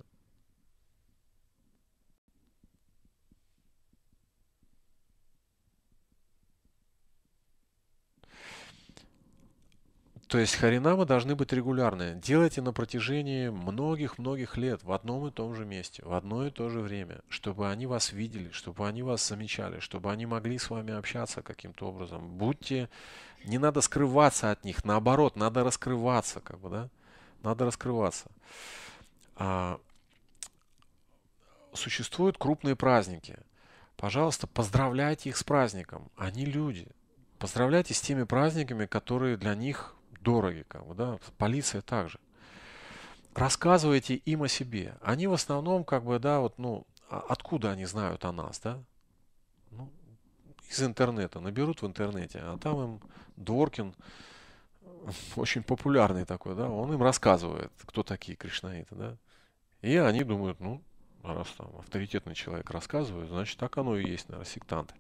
То есть харинамы должны быть регулярные. Делайте на протяжении многих-многих лет в одном и том же месте, в одно и то же время, чтобы они вас видели, чтобы они вас замечали, чтобы они могли с вами общаться каким-то образом. Будьте не надо скрываться от них, наоборот, надо раскрываться, как бы, да? Надо раскрываться. А, существуют крупные праздники. Пожалуйста, поздравляйте их с праздником. Они люди. Поздравляйте с теми праздниками, которые для них дороги, как бы, да? Полиция также. Рассказывайте им о себе. Они в основном, как бы, да, вот, ну, а откуда они знают о нас, да? Ну, из интернета, наберут в интернете, а там им Дворкин, *laughs* очень популярный такой, да, он им рассказывает, кто такие кришнаиты, да. И они думают, ну, раз там авторитетный человек рассказывает, значит, так оно и есть, наверное, сектанты.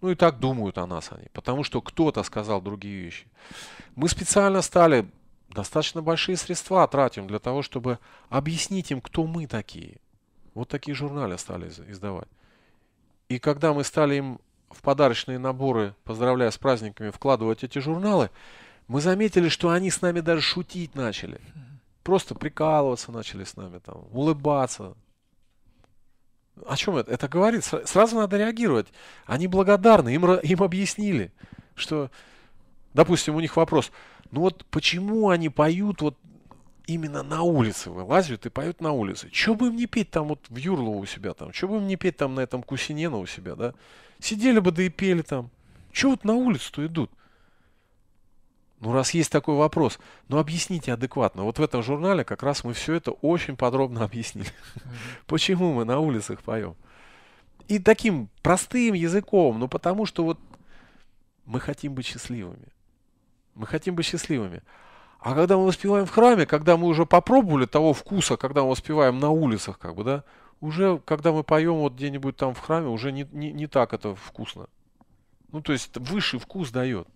Ну и так думают о нас они, потому что кто-то сказал другие вещи. Мы специально стали достаточно большие средства тратим для того, чтобы объяснить им, кто мы такие. Вот такие журналы стали издавать. И когда мы стали им в подарочные наборы, поздравляя с праздниками, вкладывать эти журналы, мы заметили, что они с нами даже шутить начали. Просто прикалываться начали с нами, там, улыбаться. О чем это? Это говорит, сразу надо реагировать. Они благодарны, им, им объяснили, что, допустим, у них вопрос, ну вот почему они поют вот именно на улице вылазят и поют на улице. Че бы им не петь там вот в Юрлово у себя там, че бы им не петь там на этом Кусинена у себя, да? Сидели бы да и пели там. Че вот на улицу-то идут? Ну, раз есть такой вопрос, ну объясните адекватно. Вот в этом журнале как раз мы все это очень подробно объяснили. Почему мы на улицах поем? И таким простым языком, ну потому что вот мы хотим быть счастливыми. Мы хотим быть счастливыми. А когда мы воспеваем в храме, когда мы уже попробовали того вкуса, когда мы воспеваем на улицах, как бы, да, уже когда мы поем вот где-нибудь там в храме, уже не, не, не так это вкусно. Ну, то есть высший вкус дает.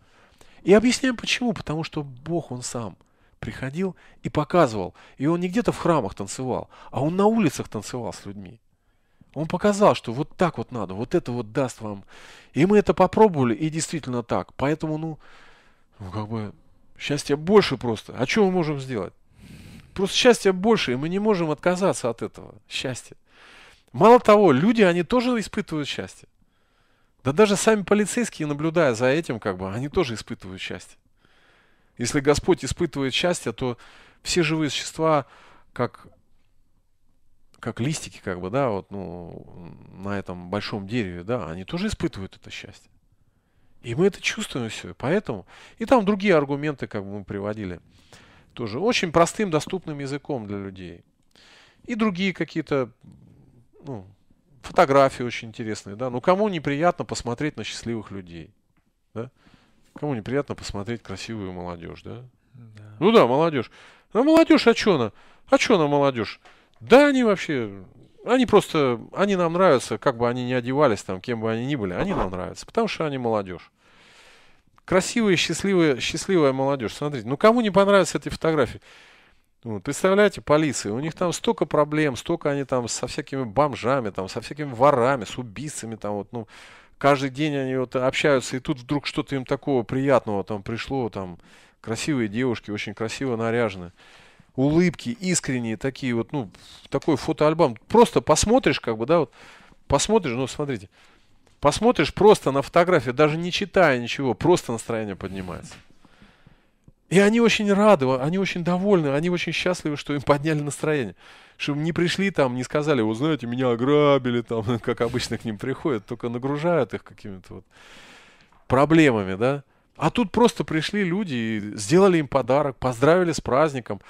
И объясняем почему. Потому что Бог, Он сам приходил и показывал. И Он не где-то в храмах танцевал, а Он на улицах танцевал с людьми. Он показал, что вот так вот надо, вот это вот даст вам. И мы это попробовали, и действительно так. Поэтому, ну, ну как бы Счастья больше просто. А что мы можем сделать? Просто счастья больше, и мы не можем отказаться от этого счастья. Мало того, люди, они тоже испытывают счастье. Да даже сами полицейские, наблюдая за этим, как бы, они тоже испытывают счастье. Если Господь испытывает счастье, то все живые существа, как, как листики, как бы, да, вот, ну, на этом большом дереве, да, они тоже испытывают это счастье. И мы это чувствуем все. Поэтому. И там другие аргументы, как бы мы приводили. Тоже очень простым, доступным языком для людей. И другие какие-то ну, фотографии очень интересные. Да? Ну, кому неприятно посмотреть на счастливых людей? Да? Кому неприятно посмотреть красивую молодежь, да? да. Ну да, молодежь. А молодежь, а что она? А что она молодежь? Да они вообще они просто, они нам нравятся, как бы они ни одевались, там, кем бы они ни были, они нам нравятся, потому что они молодежь. Красивая, счастливая, счастливая молодежь. Смотрите, ну кому не понравятся эти фотографии? Ну, представляете, полиции, у них там столько проблем, столько они там со всякими бомжами, там, со всякими ворами, с убийцами, там, вот, ну, каждый день они вот общаются, и тут вдруг что-то им такого приятного там пришло, там, красивые девушки, очень красиво наряжены улыбки искренние такие вот, ну, такой фотоальбом. Просто посмотришь, как бы, да, вот, посмотришь, ну, смотрите, посмотришь просто на фотографию, даже не читая ничего, просто настроение поднимается. И они очень рады, они очень довольны, они очень счастливы, что им подняли настроение. Что не пришли там, не сказали, вот знаете, меня ограбили, там, *laughs* как обычно к ним приходят, только нагружают их какими-то вот проблемами, да. А тут просто пришли люди и сделали им подарок, поздравили с праздником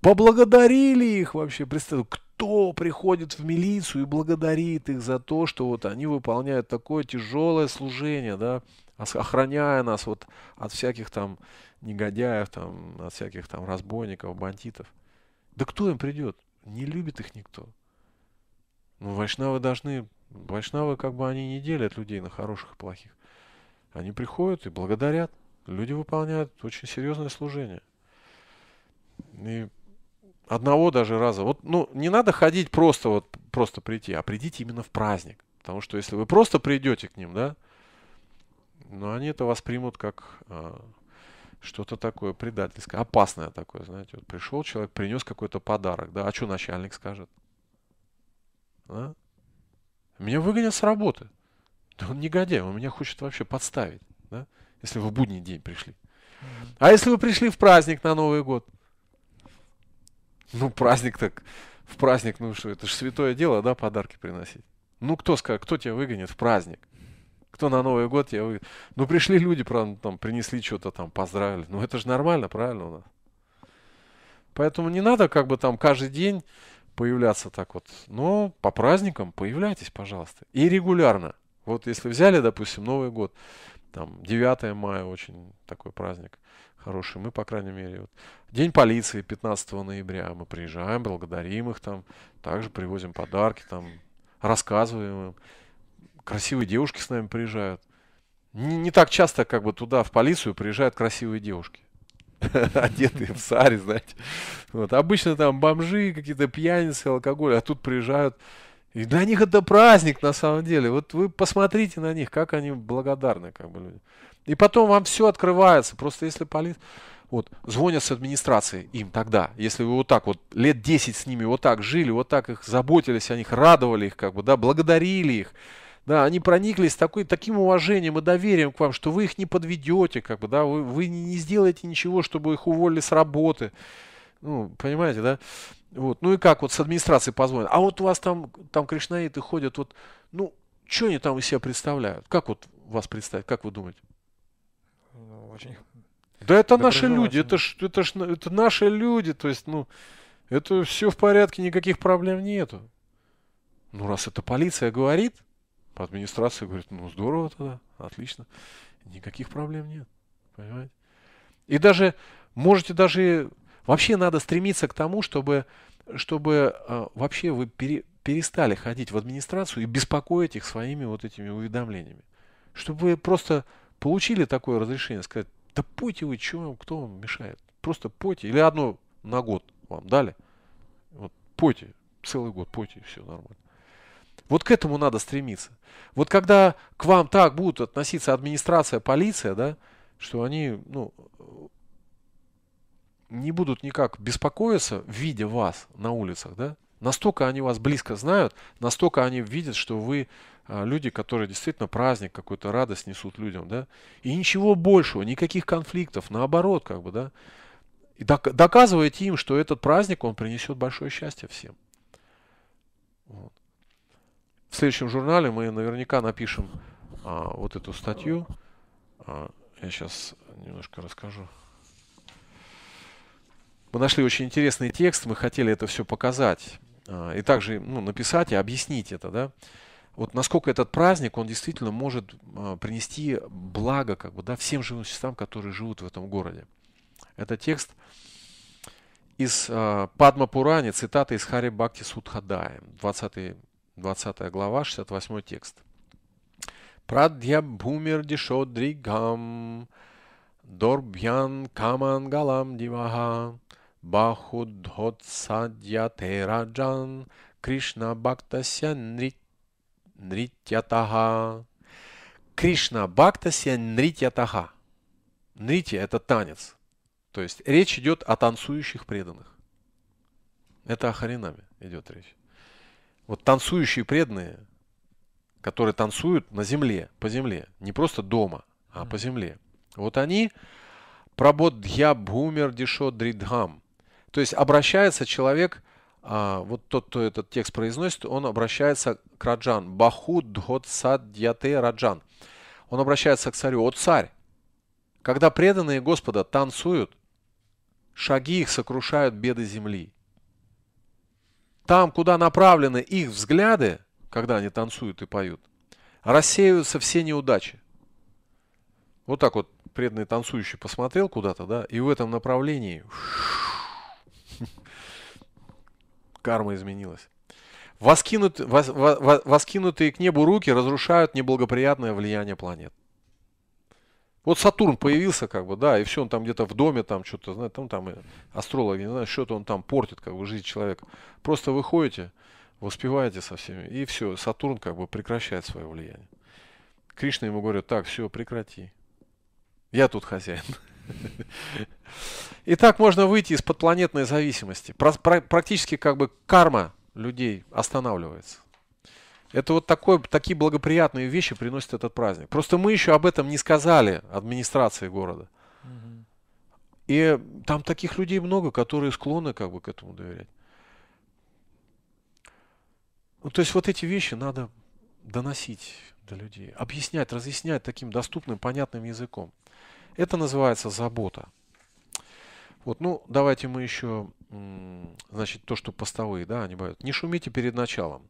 поблагодарили их вообще. Представляю, кто приходит в милицию и благодарит их за то, что вот они выполняют такое тяжелое служение, да, охраняя нас вот от всяких там негодяев, там, от всяких там разбойников, бандитов. Да кто им придет? Не любит их никто. Ну, вайшнавы должны... Вайшнавы, как бы, они не делят людей на хороших и плохих. Они приходят и благодарят. Люди выполняют очень серьезное служение. И одного даже раза. Вот, ну, не надо ходить просто вот просто прийти, а придите именно в праздник. Потому что если вы просто придете к ним, да, ну, они это воспримут как а, что-то такое предательское, опасное такое, знаете. Вот пришел человек, принес какой-то подарок, да, а что начальник скажет? А? Меня выгонят с работы. Да он негодяй, он меня хочет вообще подставить, да, если вы в будний день пришли. А если вы пришли в праздник на Новый год, ну, праздник так. В праздник, ну что, это же святое дело, да, подарки приносить. Ну, кто скажет, кто тебя выгонит в праздник? Кто на Новый год тебя выгонит? Ну, пришли люди, правда, ну, там, принесли что-то там, поздравили. Ну, это же нормально, правильно у нас? Поэтому не надо как бы там каждый день появляться так вот. Но по праздникам появляйтесь, пожалуйста. И регулярно. Вот если взяли, допустим, Новый год, там 9 мая очень такой праздник – хорошие. Мы, по крайней мере, вот. День полиции 15 ноября. Мы приезжаем, благодарим их там, также привозим подарки, там, рассказываем им. Красивые девушки с нами приезжают. Не, не так часто, как бы туда, в полицию, приезжают красивые девушки *laughs* одетые в саре, знаете. Вот. Обычно там бомжи, какие-то пьяницы, алкоголь, а тут приезжают. И для них это праздник, на самом деле. Вот вы посмотрите на них, как они благодарны, как бы люди. И потом вам все открывается. Просто если полиция... Вот, звонят с администрации им тогда, если вы вот так вот лет 10 с ними вот так жили, вот так их заботились о них, радовали их как бы, да, благодарили их, да, они прониклись такой, таким уважением и доверием к вам, что вы их не подведете, как бы, да, вы, вы не сделаете ничего, чтобы их уволили с работы. Ну, понимаете, да? Вот. Ну и как вот с администрации позвонят? А вот у вас там, там кришнаиты ходят, вот, ну, что они там из себя представляют? Как вот вас представить? Как вы думаете? очень... Да это наши люди, это ж, это ж это наши люди, то есть, ну, это все в порядке, никаких проблем нету. Ну, раз это полиция говорит, администрация говорит, ну, здорово тогда, отлично, никаких проблем нет, понимаете? И даже, можете даже, вообще надо стремиться к тому, чтобы, чтобы э, вообще вы пере, перестали ходить в администрацию и беспокоить их своими вот этими уведомлениями. Чтобы вы просто получили такое разрешение, сказать, да пойте вы, чё, кто вам мешает? Просто пойте. Или одно на год вам дали. Вот, пойте, целый год пойте, и все нормально. Вот к этому надо стремиться. Вот когда к вам так будут относиться администрация, полиция, да, что они, ну, не будут никак беспокоиться, видя вас на улицах, да, настолько они вас близко знают, настолько они видят, что вы а, люди, которые действительно праздник, какую-то радость несут людям, да, и ничего большего, никаких конфликтов, наоборот, как бы, да, и доказываете им, что этот праздник, он принесет большое счастье всем. Вот. В следующем журнале мы наверняка напишем а, вот эту статью. А, я сейчас немножко расскажу. Мы нашли очень интересный текст, мы хотели это все показать. А, и также ну, написать и объяснить это, да вот насколько этот праздник, он действительно может а, принести благо как бы, да, всем живым существам, которые живут в этом городе. Это текст из э, Падма Пурани, цитата из Хари Бхакти Судхадая, 20, 20 глава, 68 текст. Прадья бумир дишодригам дорбьян камангалам диваха бахудхотсадьяте раджан Кришна Бхактасянрик нритятаха. Кришна бхактася нритятаха. Нрити – это танец. То есть речь идет о танцующих преданных. Это о Харинаме идет речь. Вот танцующие преданные, которые танцуют на земле, по земле, не просто дома, а по земле. Вот они прабодхья бхумер дишо дридхам. То есть обращается человек – а, вот тот, кто этот текст произносит, он обращается к Раджан. Баху Дхотсадьяте Раджан. Он обращается к царю. О царь, когда преданные Господа танцуют, шаги их сокрушают беды земли. Там, куда направлены их взгляды, когда они танцуют и поют, рассеиваются все неудачи. Вот так вот преданный танцующий посмотрел куда-то, да, и в этом направлении Карма изменилась. Воскинут, вос, вос, воскинутые к небу руки разрушают неблагоприятное влияние планет. Вот Сатурн появился, как бы, да, и все, он там где-то в доме, там что-то, знаете, там, там э, астрологи, не знаю, что-то он там портит, как бы, жизнь человека. Просто выходите, воспеваете со всеми, и все, Сатурн как бы прекращает свое влияние. Кришна ему говорит, так, все, прекрати. Я тут хозяин. *laughs* И так можно выйти из-под планетной зависимости. Практически как бы карма людей останавливается. Это вот такой, такие благоприятные вещи приносит этот праздник. Просто мы еще об этом не сказали администрации города. И там таких людей много, которые склонны как бы к этому доверять. Ну, то есть вот эти вещи надо доносить до людей, объяснять, разъяснять таким доступным, понятным языком. Это называется забота. Вот, ну, давайте мы еще, значит, то, что постовые, да, они бывают. Не шумите перед началом.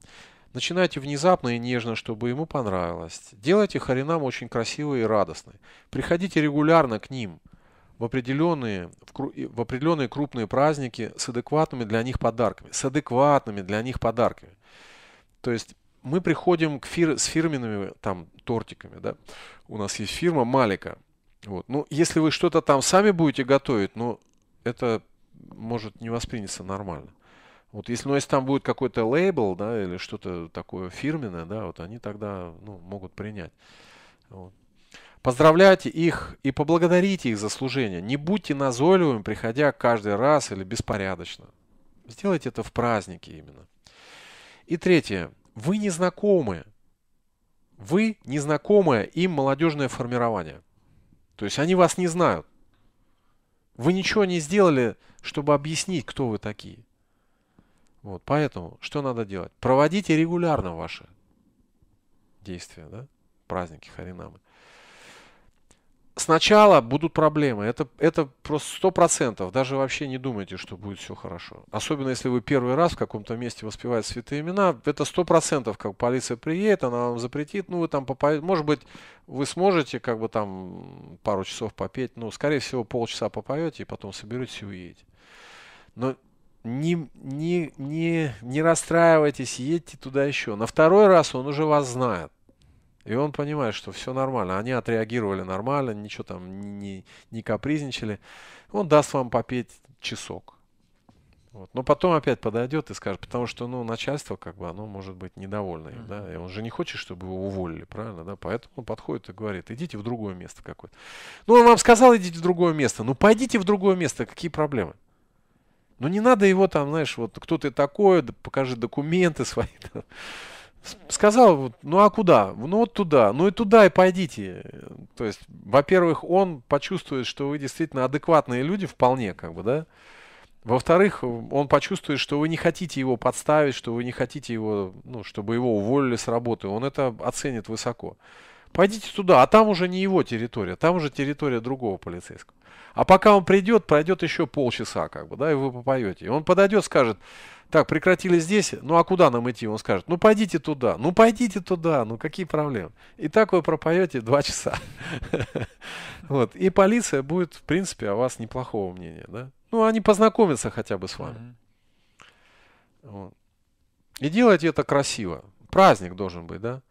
Начинайте внезапно и нежно, чтобы ему понравилось. Делайте харинам очень красивые и радостные. Приходите регулярно к ним в определенные, в, в определенные крупные праздники с адекватными для них подарками. С адекватными для них подарками. То есть мы приходим к фир, с фирменными там тортиками. Да? У нас есть фирма Малика. Вот. Ну, если вы что-то там сами будете готовить, ну, это может не восприняться нормально. Вот если, ну, если там будет какой-то лейбл, да, или что-то такое фирменное, да, вот они тогда, ну, могут принять. Вот. Поздравляйте их и поблагодарите их за служение. Не будьте назойливыми, приходя каждый раз или беспорядочно. Сделайте это в празднике именно. И третье. Вы незнакомые, Вы незнакомое им молодежное формирование. То есть они вас не знают. Вы ничего не сделали, чтобы объяснить, кто вы такие. Вот, поэтому что надо делать? Проводите регулярно ваши действия, да? праздники Харинамы сначала будут проблемы. Это, это просто сто процентов. Даже вообще не думайте, что будет все хорошо. Особенно если вы первый раз в каком-то месте воспеваете святые имена, это сто процентов, как полиция приедет, она вам запретит, ну вы там попадете. Может быть, вы сможете как бы там пару часов попеть, но, скорее всего, полчаса попоете и потом соберетесь и уедете. Но не, не, не, не расстраивайтесь, едьте туда еще. На второй раз он уже вас знает. И он понимает, что все нормально. Они отреагировали нормально, ничего там не, не капризничали. Он даст вам попеть часок. Вот. Но потом опять подойдет и скажет, потому что ну, начальство, как бы, оно может быть недовольно им, да. И он же не хочет, чтобы его уволили, правильно, да? Поэтому он подходит и говорит: идите в другое место какое-то. Ну, он вам сказал, идите в другое место. Ну, пойдите в другое место, какие проблемы? Ну, не надо его там, знаешь, вот кто ты такой, покажи документы свои. *laughs* Там сказал, ну а куда? Ну вот туда, ну и туда и пойдите. То есть, во-первых, он почувствует, что вы действительно адекватные люди вполне, как бы, да? Во-вторых, он почувствует, что вы не хотите его подставить, что вы не хотите его, ну, чтобы его уволили с работы. Он это оценит высоко. Пойдите туда, а там уже не его территория, там уже территория другого полицейского. А пока он придет, пройдет еще полчаса, как бы, да, и вы попоете. И он подойдет, скажет, так, прекратили здесь, ну а куда нам идти? Он скажет, ну пойдите туда, ну пойдите туда, ну какие проблемы? И так вы пропоете два часа. *laughs* Вот. И полиция будет, в принципе, о вас неплохого мнения, да? Ну, они познакомятся хотя бы с вами. Вот. И делайте это красиво. Праздник должен быть, да?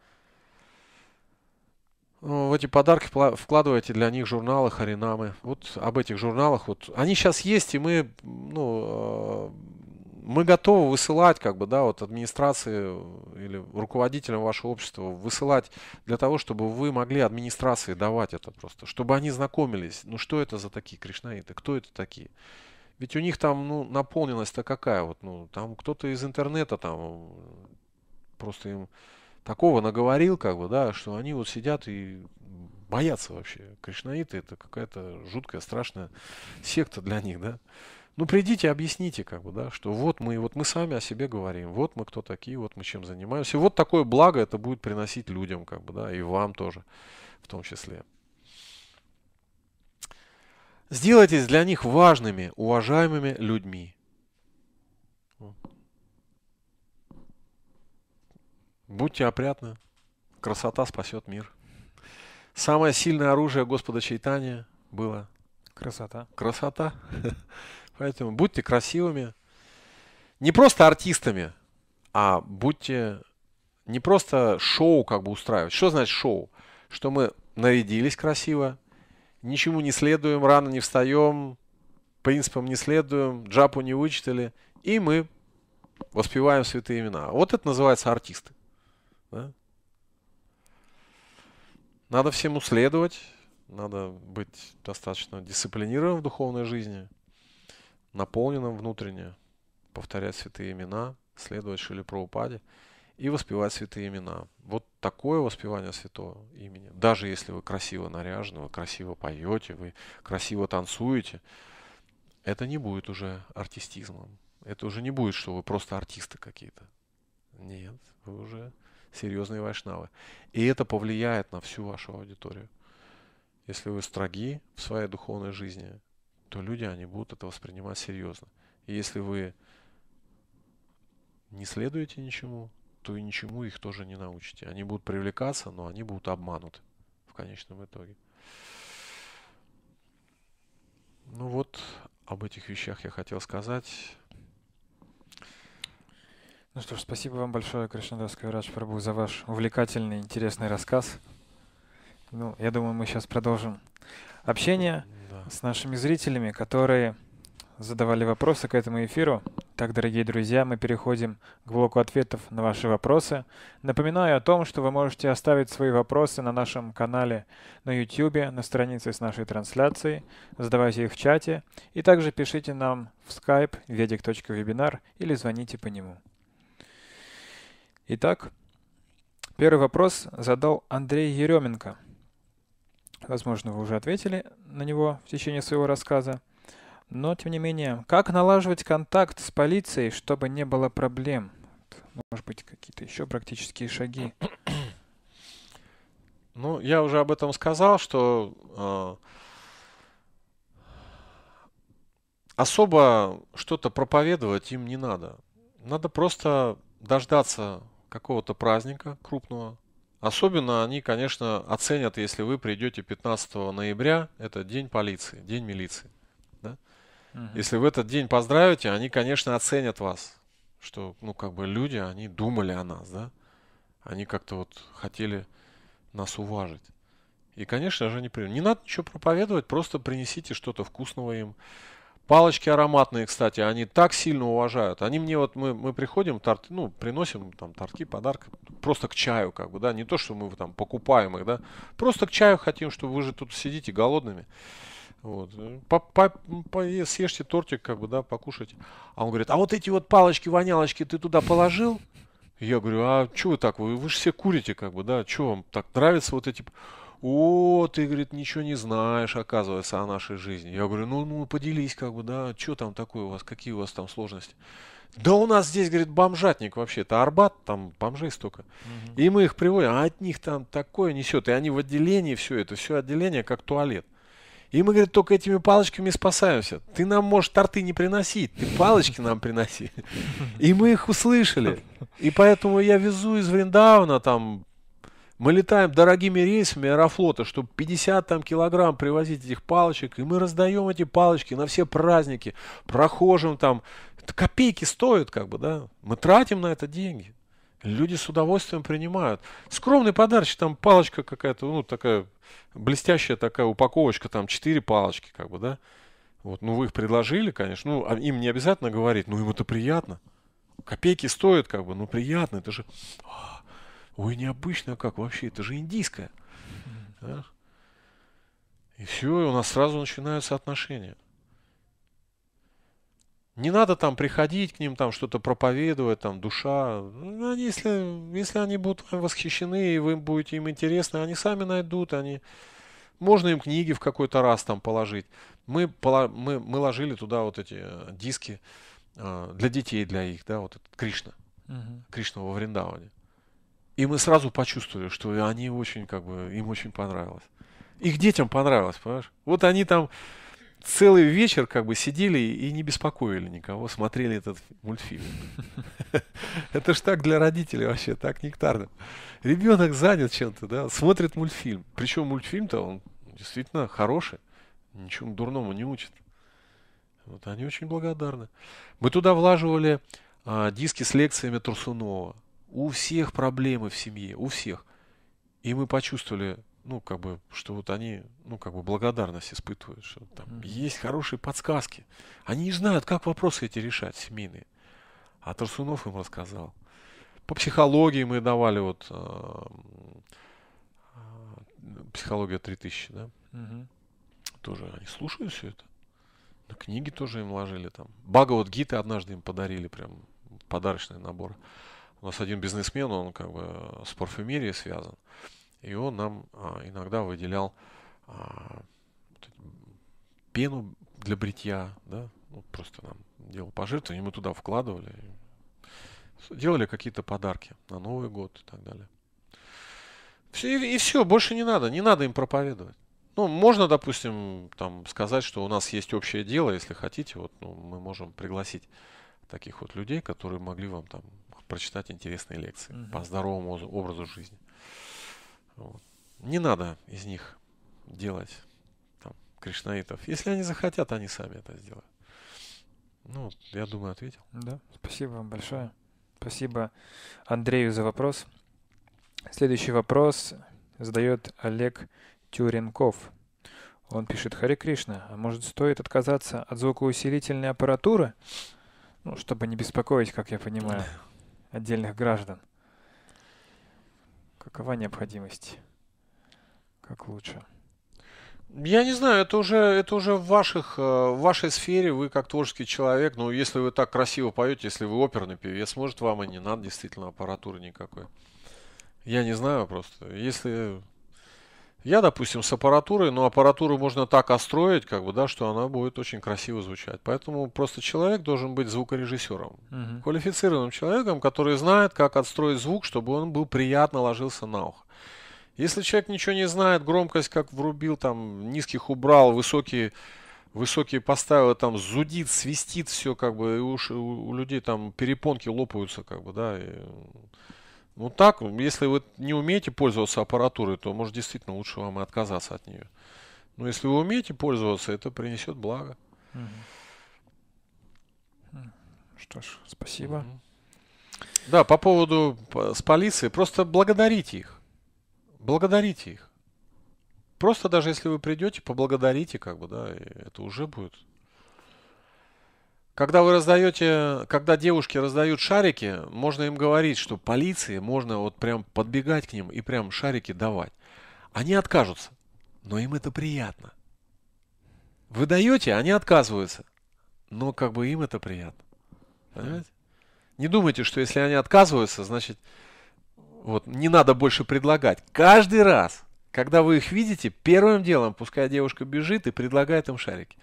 Ну, в эти подарки вкладывайте для них журналы, харинамы. Вот об этих журналах. Вот они сейчас есть, и мы ну, а, мы готовы высылать, как бы, да, вот администрации э, или руководителям вашего общества высылать для того, чтобы вы могли администрации давать это просто, чтобы они знакомились, ну что это за такие кришнаиты, кто это такие. Ведь у них там, ну, наполненность-то какая, вот, ну, там кто-то из интернета там э, просто им такого наговорил, как бы, да, что они вот сидят и боятся вообще. Кришнаиты это какая-то жуткая, страшная секта для них, да. Ну, придите, объясните, как бы, да, что вот мы, вот мы сами о себе говорим, вот мы кто такие, вот мы чем занимаемся. И вот такое благо это будет приносить людям, как бы, да, и вам тоже в том числе. Сделайтесь для них важными, уважаемыми людьми. Будьте опрятны. Красота спасет мир. Самое сильное оружие Господа Чайтания было – Красота. Красота. *laughs* Поэтому будьте красивыми. Не просто артистами, а будьте не просто шоу как бы устраивать. Что значит шоу? Что мы нарядились красиво, ничему не следуем, рано не встаем, принципам не следуем, джапу не вычитали, и мы воспеваем святые имена. Вот это называется артисты. Да? Надо всему следовать, надо быть достаточно дисциплинированным в духовной жизни наполненным внутренне, повторять святые имена, следовать Шили Прабхупаде и воспевать святые имена. Вот такое воспевание святого имени, даже если вы красиво наряжены, вы красиво поете, вы красиво танцуете, это не будет уже артистизмом. Это уже не будет, что вы просто артисты какие-то. Нет, вы уже серьезные вайшнавы. И это повлияет на всю вашу аудиторию. Если вы строги в своей духовной жизни, то люди, они будут это воспринимать серьезно. И если вы не следуете ничему, то и ничему их тоже не научите. Они будут привлекаться, но они будут обмануты в конечном итоге. Ну вот, об этих вещах я хотел сказать. Ну что ж, спасибо вам большое, Кришнадарс Кавирадж Прабу, за ваш увлекательный, интересный рассказ. Ну, я думаю, мы сейчас продолжим общение да. с нашими зрителями, которые задавали вопросы к этому эфиру. Так, дорогие друзья, мы переходим к блоку ответов на ваши вопросы. Напоминаю о том, что вы можете оставить свои вопросы на нашем канале на YouTube, на странице с нашей трансляцией, задавайте их в чате и также пишите нам в Skype vedic.webinar или звоните по нему. Итак, первый вопрос задал Андрей Еременко – Возможно, вы уже ответили на него в течение своего рассказа. Но, тем не менее, как налаживать контакт с полицией, чтобы не было проблем? Может быть, какие-то еще практические шаги? *clears throat* Ну, я уже об этом сказал, что э, особо что-то проповедовать им не надо. Надо просто дождаться какого-то праздника крупного, Особенно они, конечно, оценят, если вы придете 15 ноября, это день полиции, день милиции. Да? Угу. Если в этот день поздравите, они, конечно, оценят вас, что, ну, как бы люди, они думали о нас, да? Они как-то вот хотели нас уважить. И, конечно же, не при... Не надо ничего проповедовать, просто принесите что-то вкусного им, Палочки ароматные, кстати, они так сильно уважают. Они мне вот, мы, мы приходим, торт, ну, приносим там торты, подарок, просто к чаю, как бы, да, не то, что мы там покупаем их, да, просто к чаю хотим, чтобы вы же тут сидите голодными. Вот. По, по, по, съешьте тортик, как бы, да, покушайте. А он говорит, а вот эти вот палочки, вонялочки ты туда положил? Я говорю, а что вы так, вы, вы же все курите, как бы, да, что вам так нравится вот эти... О, ты, говорит, ничего не знаешь, оказывается, о нашей жизни. Я говорю, ну, ну, поделись, как бы, да, что там такое у вас, какие у вас там сложности? Да у нас здесь, говорит, бомжатник вообще-то, Арбат, там бомжей столько. Угу. И мы их приводим, а от них там такое несет. И они в отделении все это, все отделение как туалет. И мы, говорит, только этими палочками спасаемся. Ты нам можешь торты не приносить, ты палочки нам приноси. И мы их услышали. И поэтому я везу из Вриндауна там мы летаем дорогими рейсами аэрофлота, чтобы 50 там килограмм привозить этих палочек, и мы раздаем эти палочки на все праздники, прохожим там. Это копейки стоят, как бы, да. Мы тратим на это деньги. Люди с удовольствием принимают. Скромный подарочек, там палочка какая-то, ну, такая блестящая такая упаковочка, там 4 палочки, как бы, да. Вот, ну, вы их предложили, конечно. Ну, а им не обязательно говорить, ну, им это приятно. Копейки стоят, как бы, ну, приятно, это же... А, Ой, необычно как вообще, это же индийское. Да? И все, и у нас сразу начинаются отношения. Не надо там приходить к ним, там что-то проповедовать, там душа. Ну, они, если, если они будут восхищены, и вы будете им интересны, они сами найдут, они... Можно им книги в какой-то раз там положить. Мы, мы, мы ложили туда вот эти э, диски э, для детей, для их, да, вот этот Кришна. Угу. Кришна во Вриндаване. И мы сразу почувствовали, что они очень, как бы, им очень понравилось. Их детям понравилось, понимаешь? Вот они там целый вечер как бы сидели и не беспокоили никого, смотрели этот мультфильм. *laughs* Это ж так для родителей вообще, так нектарно. Ребенок занят чем-то, да, смотрит мультфильм. Причем мультфильм-то он действительно хороший, ничему дурному не учит. Вот они очень благодарны. Мы туда влаживали а, диски с лекциями Турсунова. У всех проблемы в семье, у всех. И мы почувствовали, ну, как бы, что вот они, ну, как бы благодарность испытывают, что там mm-hmm. есть хорошие подсказки. Они не знают, как вопросы эти решать, семейные. А Тарсунов им рассказал. По психологии мы давали вот э, э, психология 3000, да? Mm-hmm. Тоже они слушают все это. Но книги тоже им ложили там. Бхагават Гиты однажды им подарили прям подарочный набор. У нас один бизнесмен, он как бы э, с парфюмерией связан. И он нам а, иногда выделял а, пену для бритья, да, ну, просто нам делал пожертвования, мы туда вкладывали, делали какие-то подарки на Новый год и так далее. Все, и, и все, больше не надо, не надо им проповедовать. Ну, можно, допустим, там сказать, что у нас есть общее дело, если хотите, вот ну, мы можем пригласить таких вот людей, которые могли вам там прочитать интересные лекции угу. по здоровому образу жизни. Вот. Не надо из них делать там, кришнаитов. Если они захотят, они сами это сделают. Ну, я думаю, ответил. Да, спасибо вам большое. Спасибо Андрею за вопрос. Следующий вопрос задает Олег Тюренков. Он пишет, Хари Кришна, а может стоит отказаться от звукоусилительной аппаратуры? Ну, чтобы не беспокоить, как я понимаю. *laughs* отдельных граждан. Какова необходимость? Как лучше? Я не знаю, это уже, это уже в, ваших, э, в вашей сфере, вы как творческий человек, но ну, если вы так красиво поете, если вы оперный певец, может, вам и не надо действительно аппаратуры никакой. Я не знаю просто. Если я, допустим, с аппаратурой, но аппаратуру можно так остроить, как бы, да, что она будет очень красиво звучать. Поэтому просто человек должен быть звукорежиссером, угу. квалифицированным человеком, который знает, как отстроить звук, чтобы он был приятно ложился на ухо. Если человек ничего не знает, громкость как врубил, там низких убрал, высокие высокие поставил, там зудит, свистит все, как бы, и уж у людей там перепонки лопаются, как бы, да. И... Ну так, ну, если вы не умеете пользоваться аппаратурой, то, может, действительно лучше вам и отказаться от нее. Но если вы умеете пользоваться, это принесет благо. Угу. Что ж, спасибо. Угу. Да, по поводу с полицией, просто благодарите их. Благодарите их. Просто даже если вы придете, поблагодарите, как бы, да, это уже будет когда вы раздаете, когда девушки раздают шарики, можно им говорить, что полиции можно вот прям подбегать к ним и прям шарики давать. Они откажутся, но им это приятно. Вы даете, они отказываются, но как бы им это приятно. Понимаете? Не думайте, что если они отказываются, значит, вот не надо больше предлагать. Каждый раз, когда вы их видите, первым делом пускай девушка бежит и предлагает им шарики.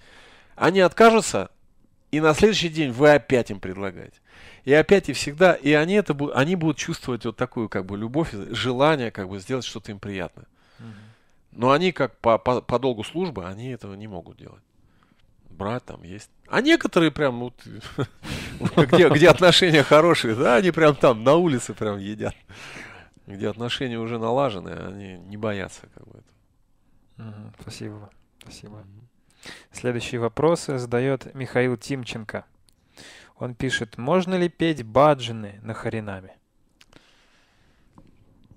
Они откажутся, и на следующий день вы опять им предлагаете. И опять и всегда, и они, это, будут, они будут чувствовать вот такую как бы любовь, желание как бы сделать что-то им приятное. Но они как по, по, по долгу службы, они этого не могут делать. Брать там есть. А некоторые прям, вот, *laughs* где отношения хорошие, да, они прям там на улице прям едят. Где отношения уже налажены, они не боятся как бы этого. Спасибо. Спасибо. Следующие вопросы задает Михаил Тимченко. Он пишет, можно ли петь баджины на харинами?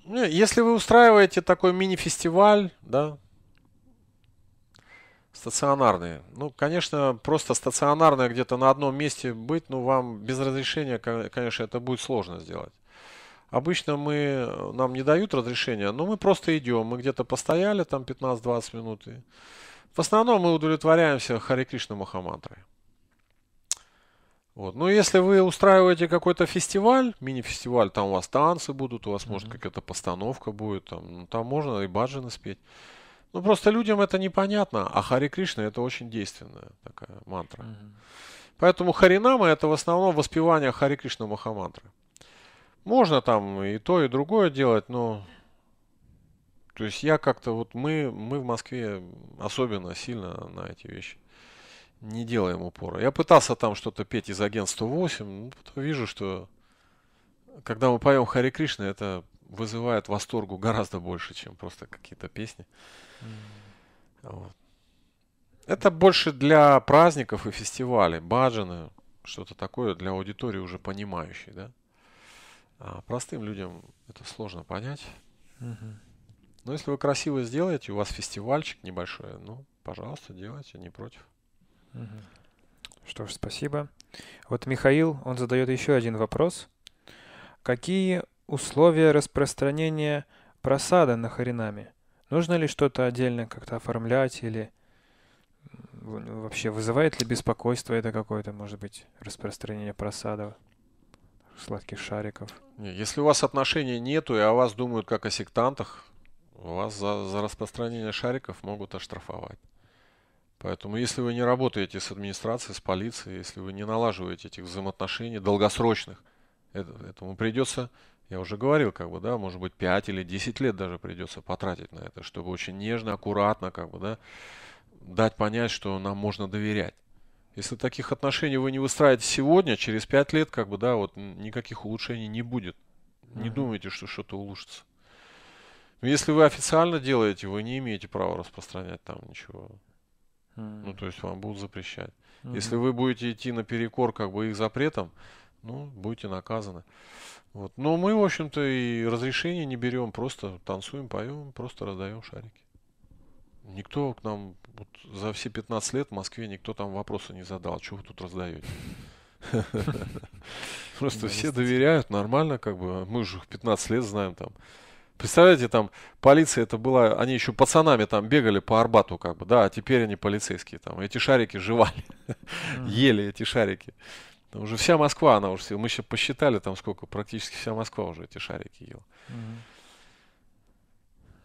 Ну, если вы устраиваете такой мини-фестиваль, да, стационарные, ну, конечно, просто стационарное где-то на одном месте быть, ну, вам без разрешения, конечно, это будет сложно сделать. Обычно мы, нам не дают разрешения, но мы просто идем, мы где-то постояли там 15-20 минут и в основном мы удовлетворяемся Харе Кришна Махамантрой. Вот. Но если вы устраиваете какой-то фестиваль, мини-фестиваль, там у вас танцы будут, у вас, mm-hmm. может, какая-то постановка будет, там, ну, там можно и баджаны спеть. Ну, просто людям это непонятно, а Хари Кришна это очень действенная такая мантра. Mm-hmm. Поэтому Харинама это в основном воспевание Хари Кришна Махамантры. Можно там и то, и другое делать, но то есть я как-то вот мы, мы в Москве особенно сильно на эти вещи не делаем упора. Я пытался там что-то петь из агент 108, но потом вижу, что когда мы поем Хари Кришна, это вызывает восторгу гораздо больше, чем просто какие-то песни. Mm. Вот. Это больше для праздников и фестивалей, баджаны, что-то такое для аудитории уже понимающей, да. А простым людям это сложно понять. Mm-hmm. Но ну, если вы красиво сделаете, у вас фестивальчик небольшой, ну, пожалуйста, делайте, не против. Угу. Что ж, спасибо. Вот Михаил, он задает еще один вопрос. Какие условия распространения просада на Харинами? Нужно ли что-то отдельно как-то оформлять или ну, вообще вызывает ли беспокойство это какое-то, может быть, распространение просадов? сладких шариков. Если у вас отношений нету и о вас думают как о сектантах, вас за, за распространение шариков могут оштрафовать. Поэтому, если вы не работаете с администрацией, с полицией, если вы не налаживаете этих взаимоотношений долгосрочных, это, этому придется, я уже говорил, как бы, да, может быть, 5 или 10 лет даже придется потратить на это, чтобы очень нежно, аккуратно, как бы, да, дать понять, что нам можно доверять. Если таких отношений вы не выстраиваете сегодня, через 5 лет, как бы, да, вот никаких улучшений не будет. Не думайте, что что-то улучшится. Ну, если вы официально делаете, вы не имеете права распространять там ничего. Ну, хм. то есть вам будут запрещать. Mm-hmm. Если вы будете идти наперекор как бы их запретом, ну, будете наказаны. Вот. Но мы, в общем-то, и разрешения не берем, просто танцуем, поем, просто раздаем шарики. Никто к нам вот, за все 15 лет в Москве никто там вопроса не задал, что вы тут раздаете. *laughs* Просто все доверяют, нормально, как бы. Мы же 15 лет знаем там. Представляете, там полиция это была, они еще пацанами там бегали по Арбату, как бы, да, а теперь они полицейские там. Эти шарики жевали, ели эти шарики. Ну, уже вся Москва, она уже, мы еще посчитали там сколько, практически вся Москва уже эти шарики ела.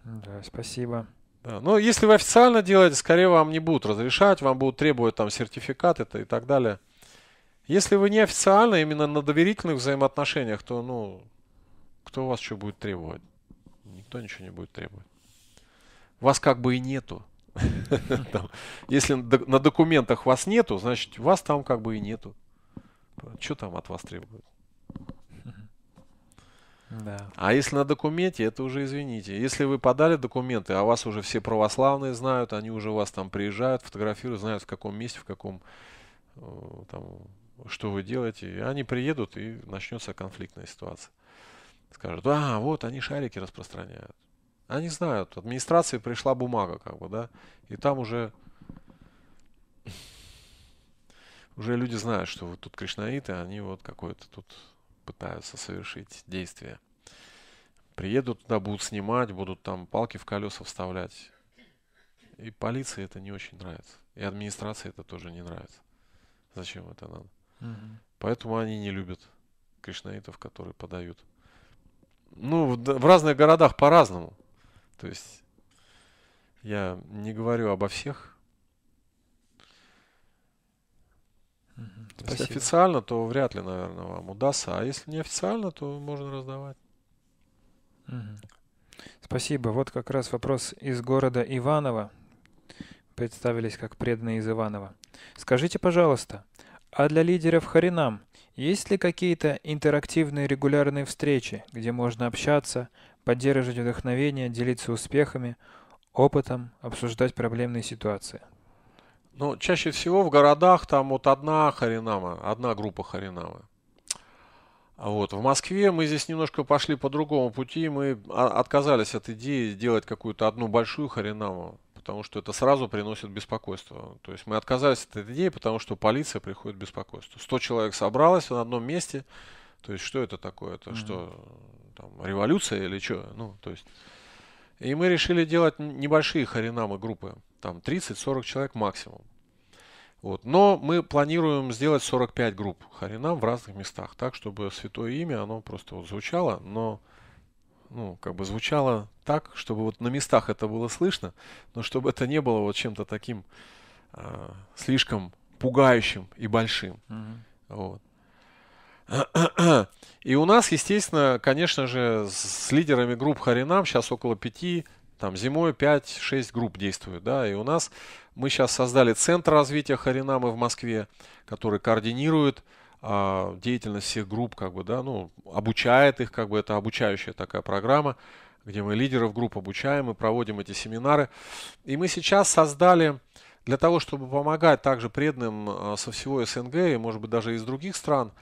Да, спасибо. Да. Но если вы официально делаете, скорее вам не будут разрешать, вам будут требовать там сертификат это и так далее. Если вы неофициально, именно на доверительных взаимоотношениях, то, ну, кто у вас что будет требовать? никто ничего не будет требовать. Вас как бы и нету. *laughs* Если на документах вас нету, значит, вас там как бы и нету. Что там от вас требуют? *laughs* Да. А если на документе, это уже извините. Если вы подали документы, а вас уже все православные знают, они уже вас там приезжают, фотографируют, знают в каком месте, в каком э, там, что вы делаете. Они приедут и начнется конфликтная ситуация. Скажут, а, вот они шарики распространяют. Они знают, администрации пришла бумага, как бы, да, и там уже уже люди знают, что вот тут кришнаиты, они вот какое-то тут пытаются совершить действие. Приедут туда, будут снимать, будут там палки в колеса вставлять. И полиции это не очень нравится. И администрации это тоже не нравится. Зачем это надо? Угу. Поэтому они не любят кришнаитов, которые подают ну, в, в разных городах по-разному. То есть я не говорю обо всех. спасибо. Если официально, то вряд ли, наверное, вам удастся. А если неофициально, то можно раздавать. Угу. Спасибо. Вот как раз вопрос из города Иваново. Представились как преданные из Иванова. Скажите, пожалуйста, а для лидеров Харинам есть ли какие-то интерактивные регулярные встречи, где можно общаться, поддерживать вдохновение, делиться успехами, опытом, обсуждать проблемные ситуации? Ну, чаще всего в городах там вот одна Харинама, одна группа Харинамы. Вот. В Москве мы здесь немножко пошли по другому пути. Мы отказались от идеи сделать какую-то одну большую Харинаму потому что это сразу приносит беспокойство. То есть мы отказались от этой идеи, потому что полиция приходит беспокойство. 100 человек собралось на одном месте. То есть что это такое? Это mm-hmm. что, там, революция или что? Ну, то есть... И мы решили делать небольшие харинамы группы. Там 30-40 человек максимум. Вот. Но мы планируем сделать 45 групп харинам в разных местах, так, чтобы святое имя, оно просто вот звучало, но ну, как бы звучало так, чтобы вот на местах это было слышно, но чтобы это не было вот чем-то таким э, слишком пугающим и большим. Угу. Вот. *clears throat* И у нас, естественно, конечно же, с лидерами групп Харинам сейчас около пяти, там зимой пять-шесть групп действуют, да, и у нас мы сейчас создали центр развития Харинамы в Москве, который координирует э, а, деятельность всех групп, как бы, да, ну, обучает их, как бы это обучающая такая программа, где мы лидеров групп обучаем мы проводим эти семинары. И мы сейчас создали для того, чтобы помогать также преданным а, со всего СНГ и, может быть, даже из других стран,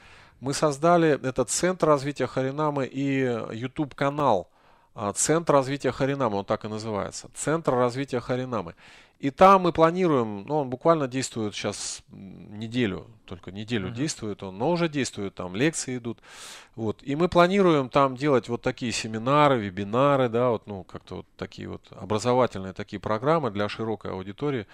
мы создали этот Центр развития Харинамы и YouTube-канал а, Центр развития Харинамы, он так и называется. Центр развития Харинамы. И там мы планируем, ну, он буквально действует сейчас неделю, только неделю mm-hmm. действует он, но уже действует, там лекции идут. Вот. И мы планируем там делать вот такие семинары, вебинары, да, вот, ну, как-то вот такие вот образовательные такие программы для широкой аудитории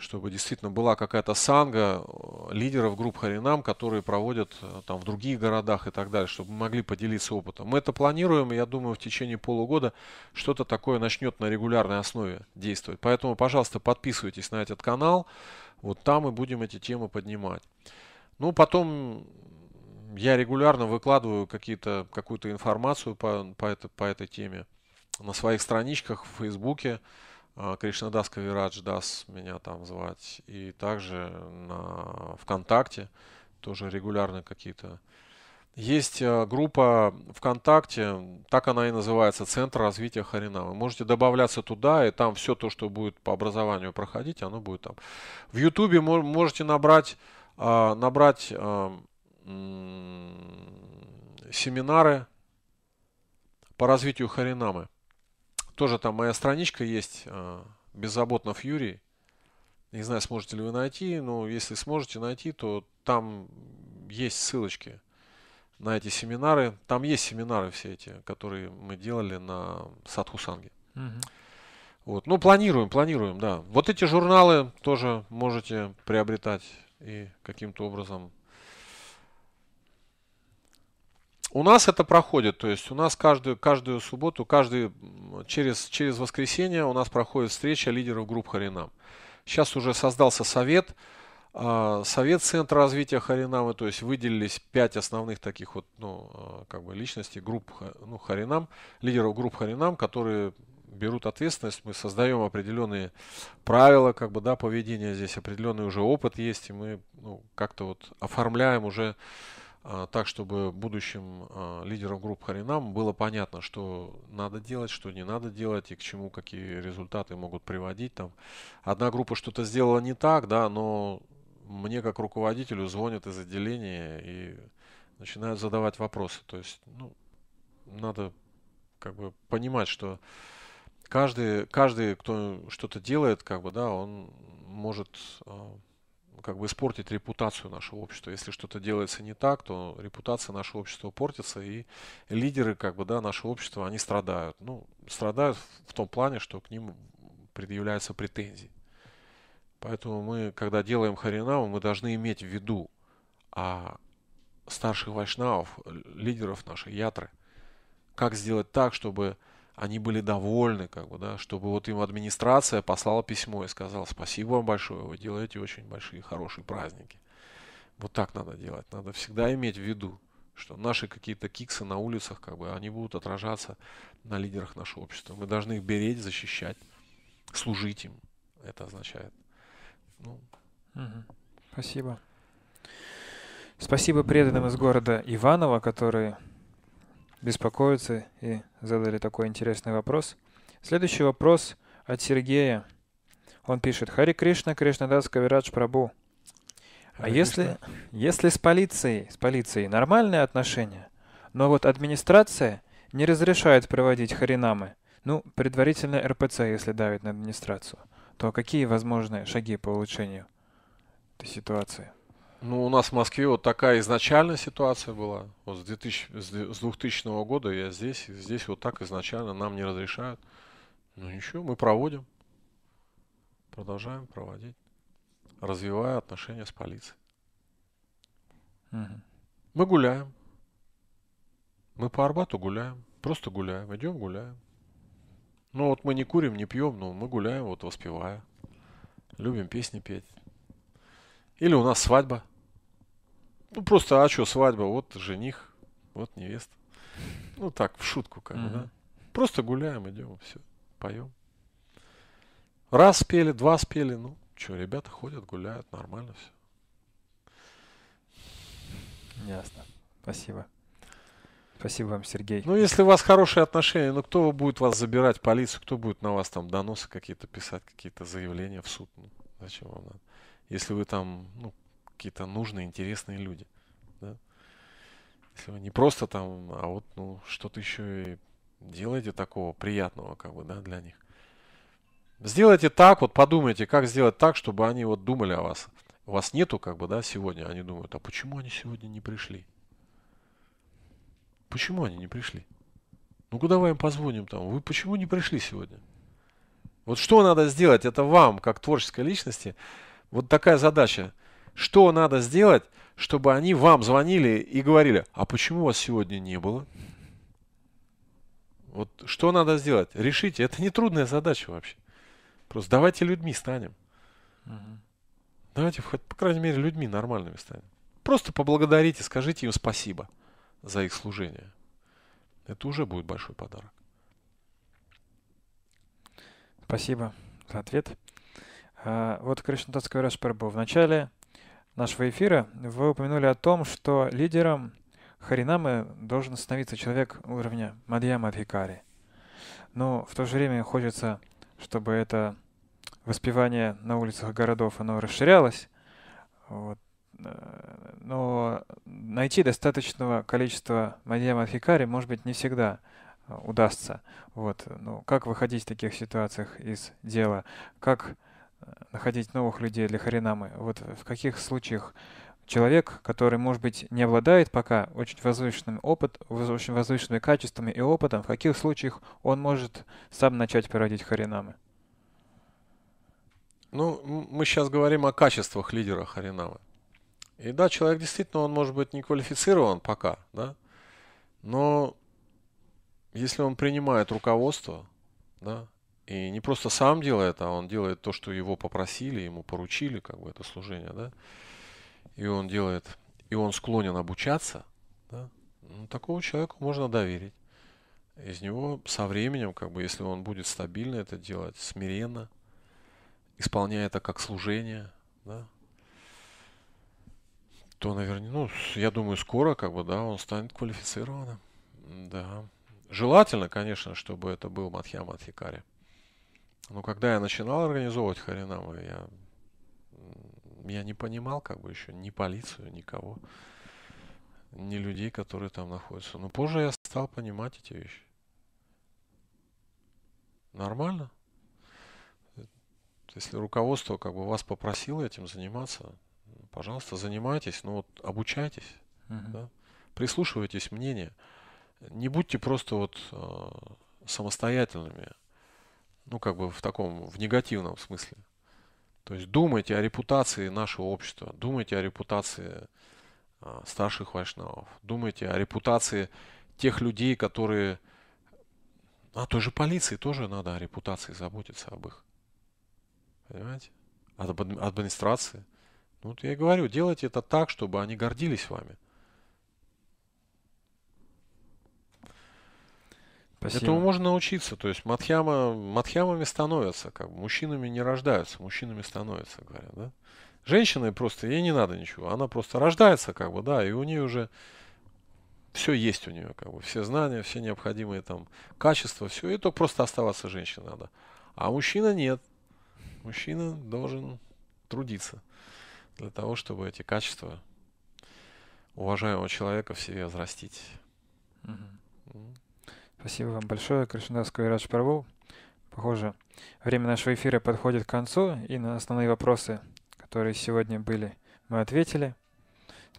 чтобы действительно была какая-то санга э, лидеров групп Харинам, которые проводят э, там в других городах и так далее, чтобы мы могли поделиться опытом. Мы это планируем, и я думаю, в течение полугода что-то такое начнет на регулярной основе действовать. Поэтому, пожалуйста, подписывайтесь на этот канал, вот там мы будем эти темы поднимать. Ну, потом я регулярно выкладываю какие-то, какую-то информацию по, по, это, по этой теме на своих страничках в Фейсбуке, а, Кришнадас Кавирадж Дас меня там звать. И также на ВКонтакте тоже регулярно какие-то. Есть а, группа ВКонтакте, так она и называется, Центр развития Харина. Вы можете добавляться туда, и там все то, что будет по образованию проходить, оно будет там. В Ютубе можете набрать, а, набрать семинары по развитию Харинамы. Тоже там моя страничка есть, э, Беззаботнов Юрий. Не знаю, сможете ли вы найти, но если сможете найти, то там есть ссылочки на эти семинары. Там есть семинары все эти, которые мы делали на Садхусанге. Угу. Вот. Ну, планируем, планируем, да. Вот эти журналы тоже можете приобретать и каким-то образом У нас это проходит, то есть у нас каждую, каждую субботу, каждый, через, через воскресенье у нас проходит встреча лидеров групп Харинам. Сейчас уже создался совет, а, совет Центра развития Харинамы, то есть выделились пять основных таких вот, ну, а, как бы личностей, групп, ну, Харинам, лидеров групп Харинам, которые берут ответственность, мы создаем определенные правила, как бы, да, поведения здесь, определенный уже опыт есть, и мы, ну, как-то вот оформляем уже а, так, чтобы будущим а, лидерам групп Харинам было понятно, что надо делать, что не надо делать и к чему какие результаты могут приводить. Там одна группа что-то сделала не так, да, но мне как руководителю звонят из отделения и начинают задавать вопросы. То есть, ну, надо как бы понимать, что каждый, каждый, кто что-то делает, как бы, да, он может а, как бы испортить репутацию нашего общества. Если что-то делается не так, то репутация нашего общества портится, и лидеры как бы, да, нашего общества, они страдают. Ну, страдают в том плане, что к ним предъявляются претензии. Поэтому мы, когда делаем харинаву, мы должны иметь в виду а старших вайшнавов, лидеров нашей ятры, как сделать так, чтобы они были довольны, как бы, да, чтобы вот им администрация послала письмо и сказала, спасибо вам большое, вы делаете очень большие, хорошие праздники. Вот так надо делать. Надо всегда иметь в виду, что наши какие-то киксы на улицах, как бы, они будут отражаться на лидерах нашего общества. Мы должны их беречь, защищать, служить им. Это означает. Ну. Спасибо. Спасибо преданным из города Иваново, которые беспокоятся и задали такой интересный вопрос. Следующий вопрос от Сергея. Он пишет, Хари Кришна, Кришна Кришнадас Кавирадж Прабу. А если, если с полицией, с полицией нормальные отношения, но вот администрация не разрешает проводить харинамы, ну, предварительно РПЦ, если давит на администрацию, то какие возможные шаги по улучшению этой ситуации? Ну, у нас в Москве вот такая изначально ситуация была. Вот с 2000, с 2000 года я здесь, здесь вот так изначально нам не разрешают. Ну ничего, мы проводим. Продолжаем проводить, развивая отношения с полицией. Угу. Мы гуляем. Мы по Арбату гуляем. Просто гуляем. Идем гуляем. Ну вот мы не курим, не пьем, но мы гуляем, вот воспевая. Любим песни петь. Или у нас свадьба. Ну просто, а что, свадьба, вот жених, вот невеста. Ну так, в шутку как бы, да. Просто гуляем, идем, все, поем. Раз спели, два спели, ну, что, ребята ходят, гуляют, нормально все. Ясно. Спасибо. Спасибо вам, Сергей. Ну, если у вас хорошие отношения, ну, кто будет вас забирать, полицию, кто будет на вас там доносы какие-то писать, какие-то заявления в суд? Ну, зачем вам надо? Если вы там, ну, какие-то нужные, интересные люди. Да? Если вы не просто там, а вот ну, что-то еще и делаете такого приятного, как бы, да, для них. Сделайте так, вот подумайте, как сделать так, чтобы они вот думали о вас. У вас нету, как бы, да, сегодня. Они думают, а почему они сегодня не пришли? Почему они не пришли? ну куда давай им позвоним там. Вы почему не пришли сегодня? Вот что надо сделать? Это вам, как творческой личности, вот такая задача – что надо сделать, чтобы они вам звонили и говорили, а почему вас сегодня не было? Вот что надо сделать? Решите. Это не трудная задача вообще. Просто давайте людьми станем. Угу. Давайте, хоть, по крайней мере, людьми нормальными станем. Просто поблагодарите, скажите им спасибо за их служение. Это уже будет большой подарок. Спасибо за ответ. А, вот Кришнатат Кавираш был в начале нашего эфира, вы упомянули о том, что лидером Харинамы должен становиться человек уровня Мадьяма Адхикари. Но в то же время хочется, чтобы это воспевание на улицах городов, оно расширялось. Вот. Но найти достаточного количества Мадьяма Адхикари, может быть, не всегда удастся. Вот. Ну, как выходить в таких ситуациях из дела? Как находить новых людей для Харинамы? Вот в каких случаях человек, который, может быть, не обладает пока очень возвышенным опыт, очень возвышенными качествами и опытом, в каких случаях он может сам начать проводить Харинамы? Ну, мы сейчас говорим о качествах лидера Харинамы. И да, человек действительно, он может быть не квалифицирован пока, да, но если он принимает руководство, да, и не просто сам делает, а он делает то, что его попросили, ему поручили, как бы это служение, да. И он делает, и он склонен обучаться, да. Ну, такого человеку можно доверить. Из него со временем, как бы, если он будет стабильно это делать, смиренно, исполняя это как служение, да, то, наверное, ну, я думаю, скоро, как бы, да, он станет квалифицированным. Да. Желательно, конечно, чтобы это был Матхья Матхикари. Ну, когда я начинал организовывать Харинамы, я, я не понимал как бы еще ни полицию, никого, ни людей, которые там находятся. Но позже я стал понимать эти вещи. Нормально. Если руководство как бы вас попросило этим заниматься, пожалуйста, занимайтесь, Ну вот обучайтесь, uh-huh. да? прислушивайтесь мнение. Не будьте просто вот э, самостоятельными ну, как бы в таком, в негативном смысле. То есть думайте о репутации нашего общества, думайте о репутации э, старших вайшнавов, думайте о репутации тех людей, которые... А той же полиции тоже надо о репутации заботиться об их. Понимаете? От администрации. Ну, вот я и говорю, делайте это так, чтобы они гордились вами. Спасибо. Этому можно научиться. То есть матхьяма, матхьямами становятся, как бы мужчинами не рождаются, мужчинами становятся, говорят, да. Женщины просто, ей не надо ничего. Она просто рождается, как бы, да, и у нее уже все есть у нее, как бы, все знания, все необходимые там качества, все, и то просто оставаться женщиной надо. А мужчина нет. Мужчина должен трудиться для того, чтобы эти качества уважаемого человека в себе взрастить. Угу. Спасибо вам большое, Кришнадаскую Радж Прабу. Похоже, время нашего эфира подходит к концу, и на основные вопросы, которые сегодня были, мы ответили.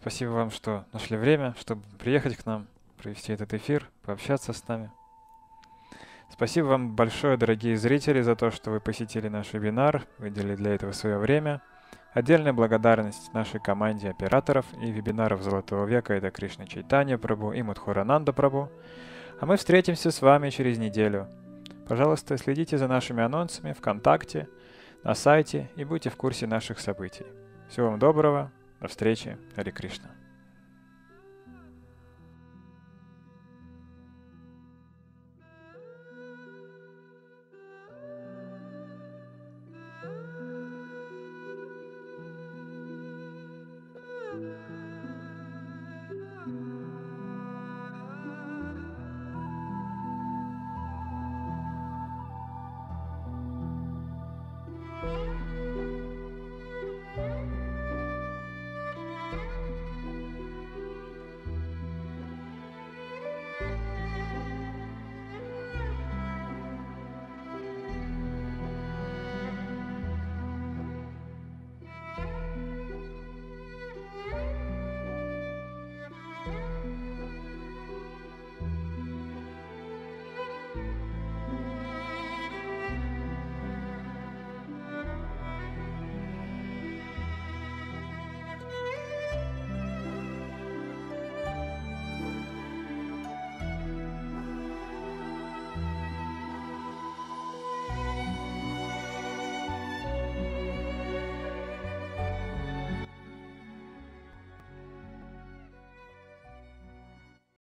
Спасибо вам, что нашли время, чтобы приехать к нам, провести этот эфир, пообщаться с нами. Спасибо вам большое, дорогие зрители, за то, что вы посетили наш вебинар, выделили для этого свое время. Отдельная благодарность нашей команде операторов и вебинаров Золотого века — это Кришна Чайтанья Прабу и Мадхурананда Прабу. Прабу а мы встретимся с вами через неделю. Пожалуйста, следите за нашими анонсами ВКонтакте, на сайте и будьте в курсе наших событий. Всего вам доброго, до встречи, Хари Кришна.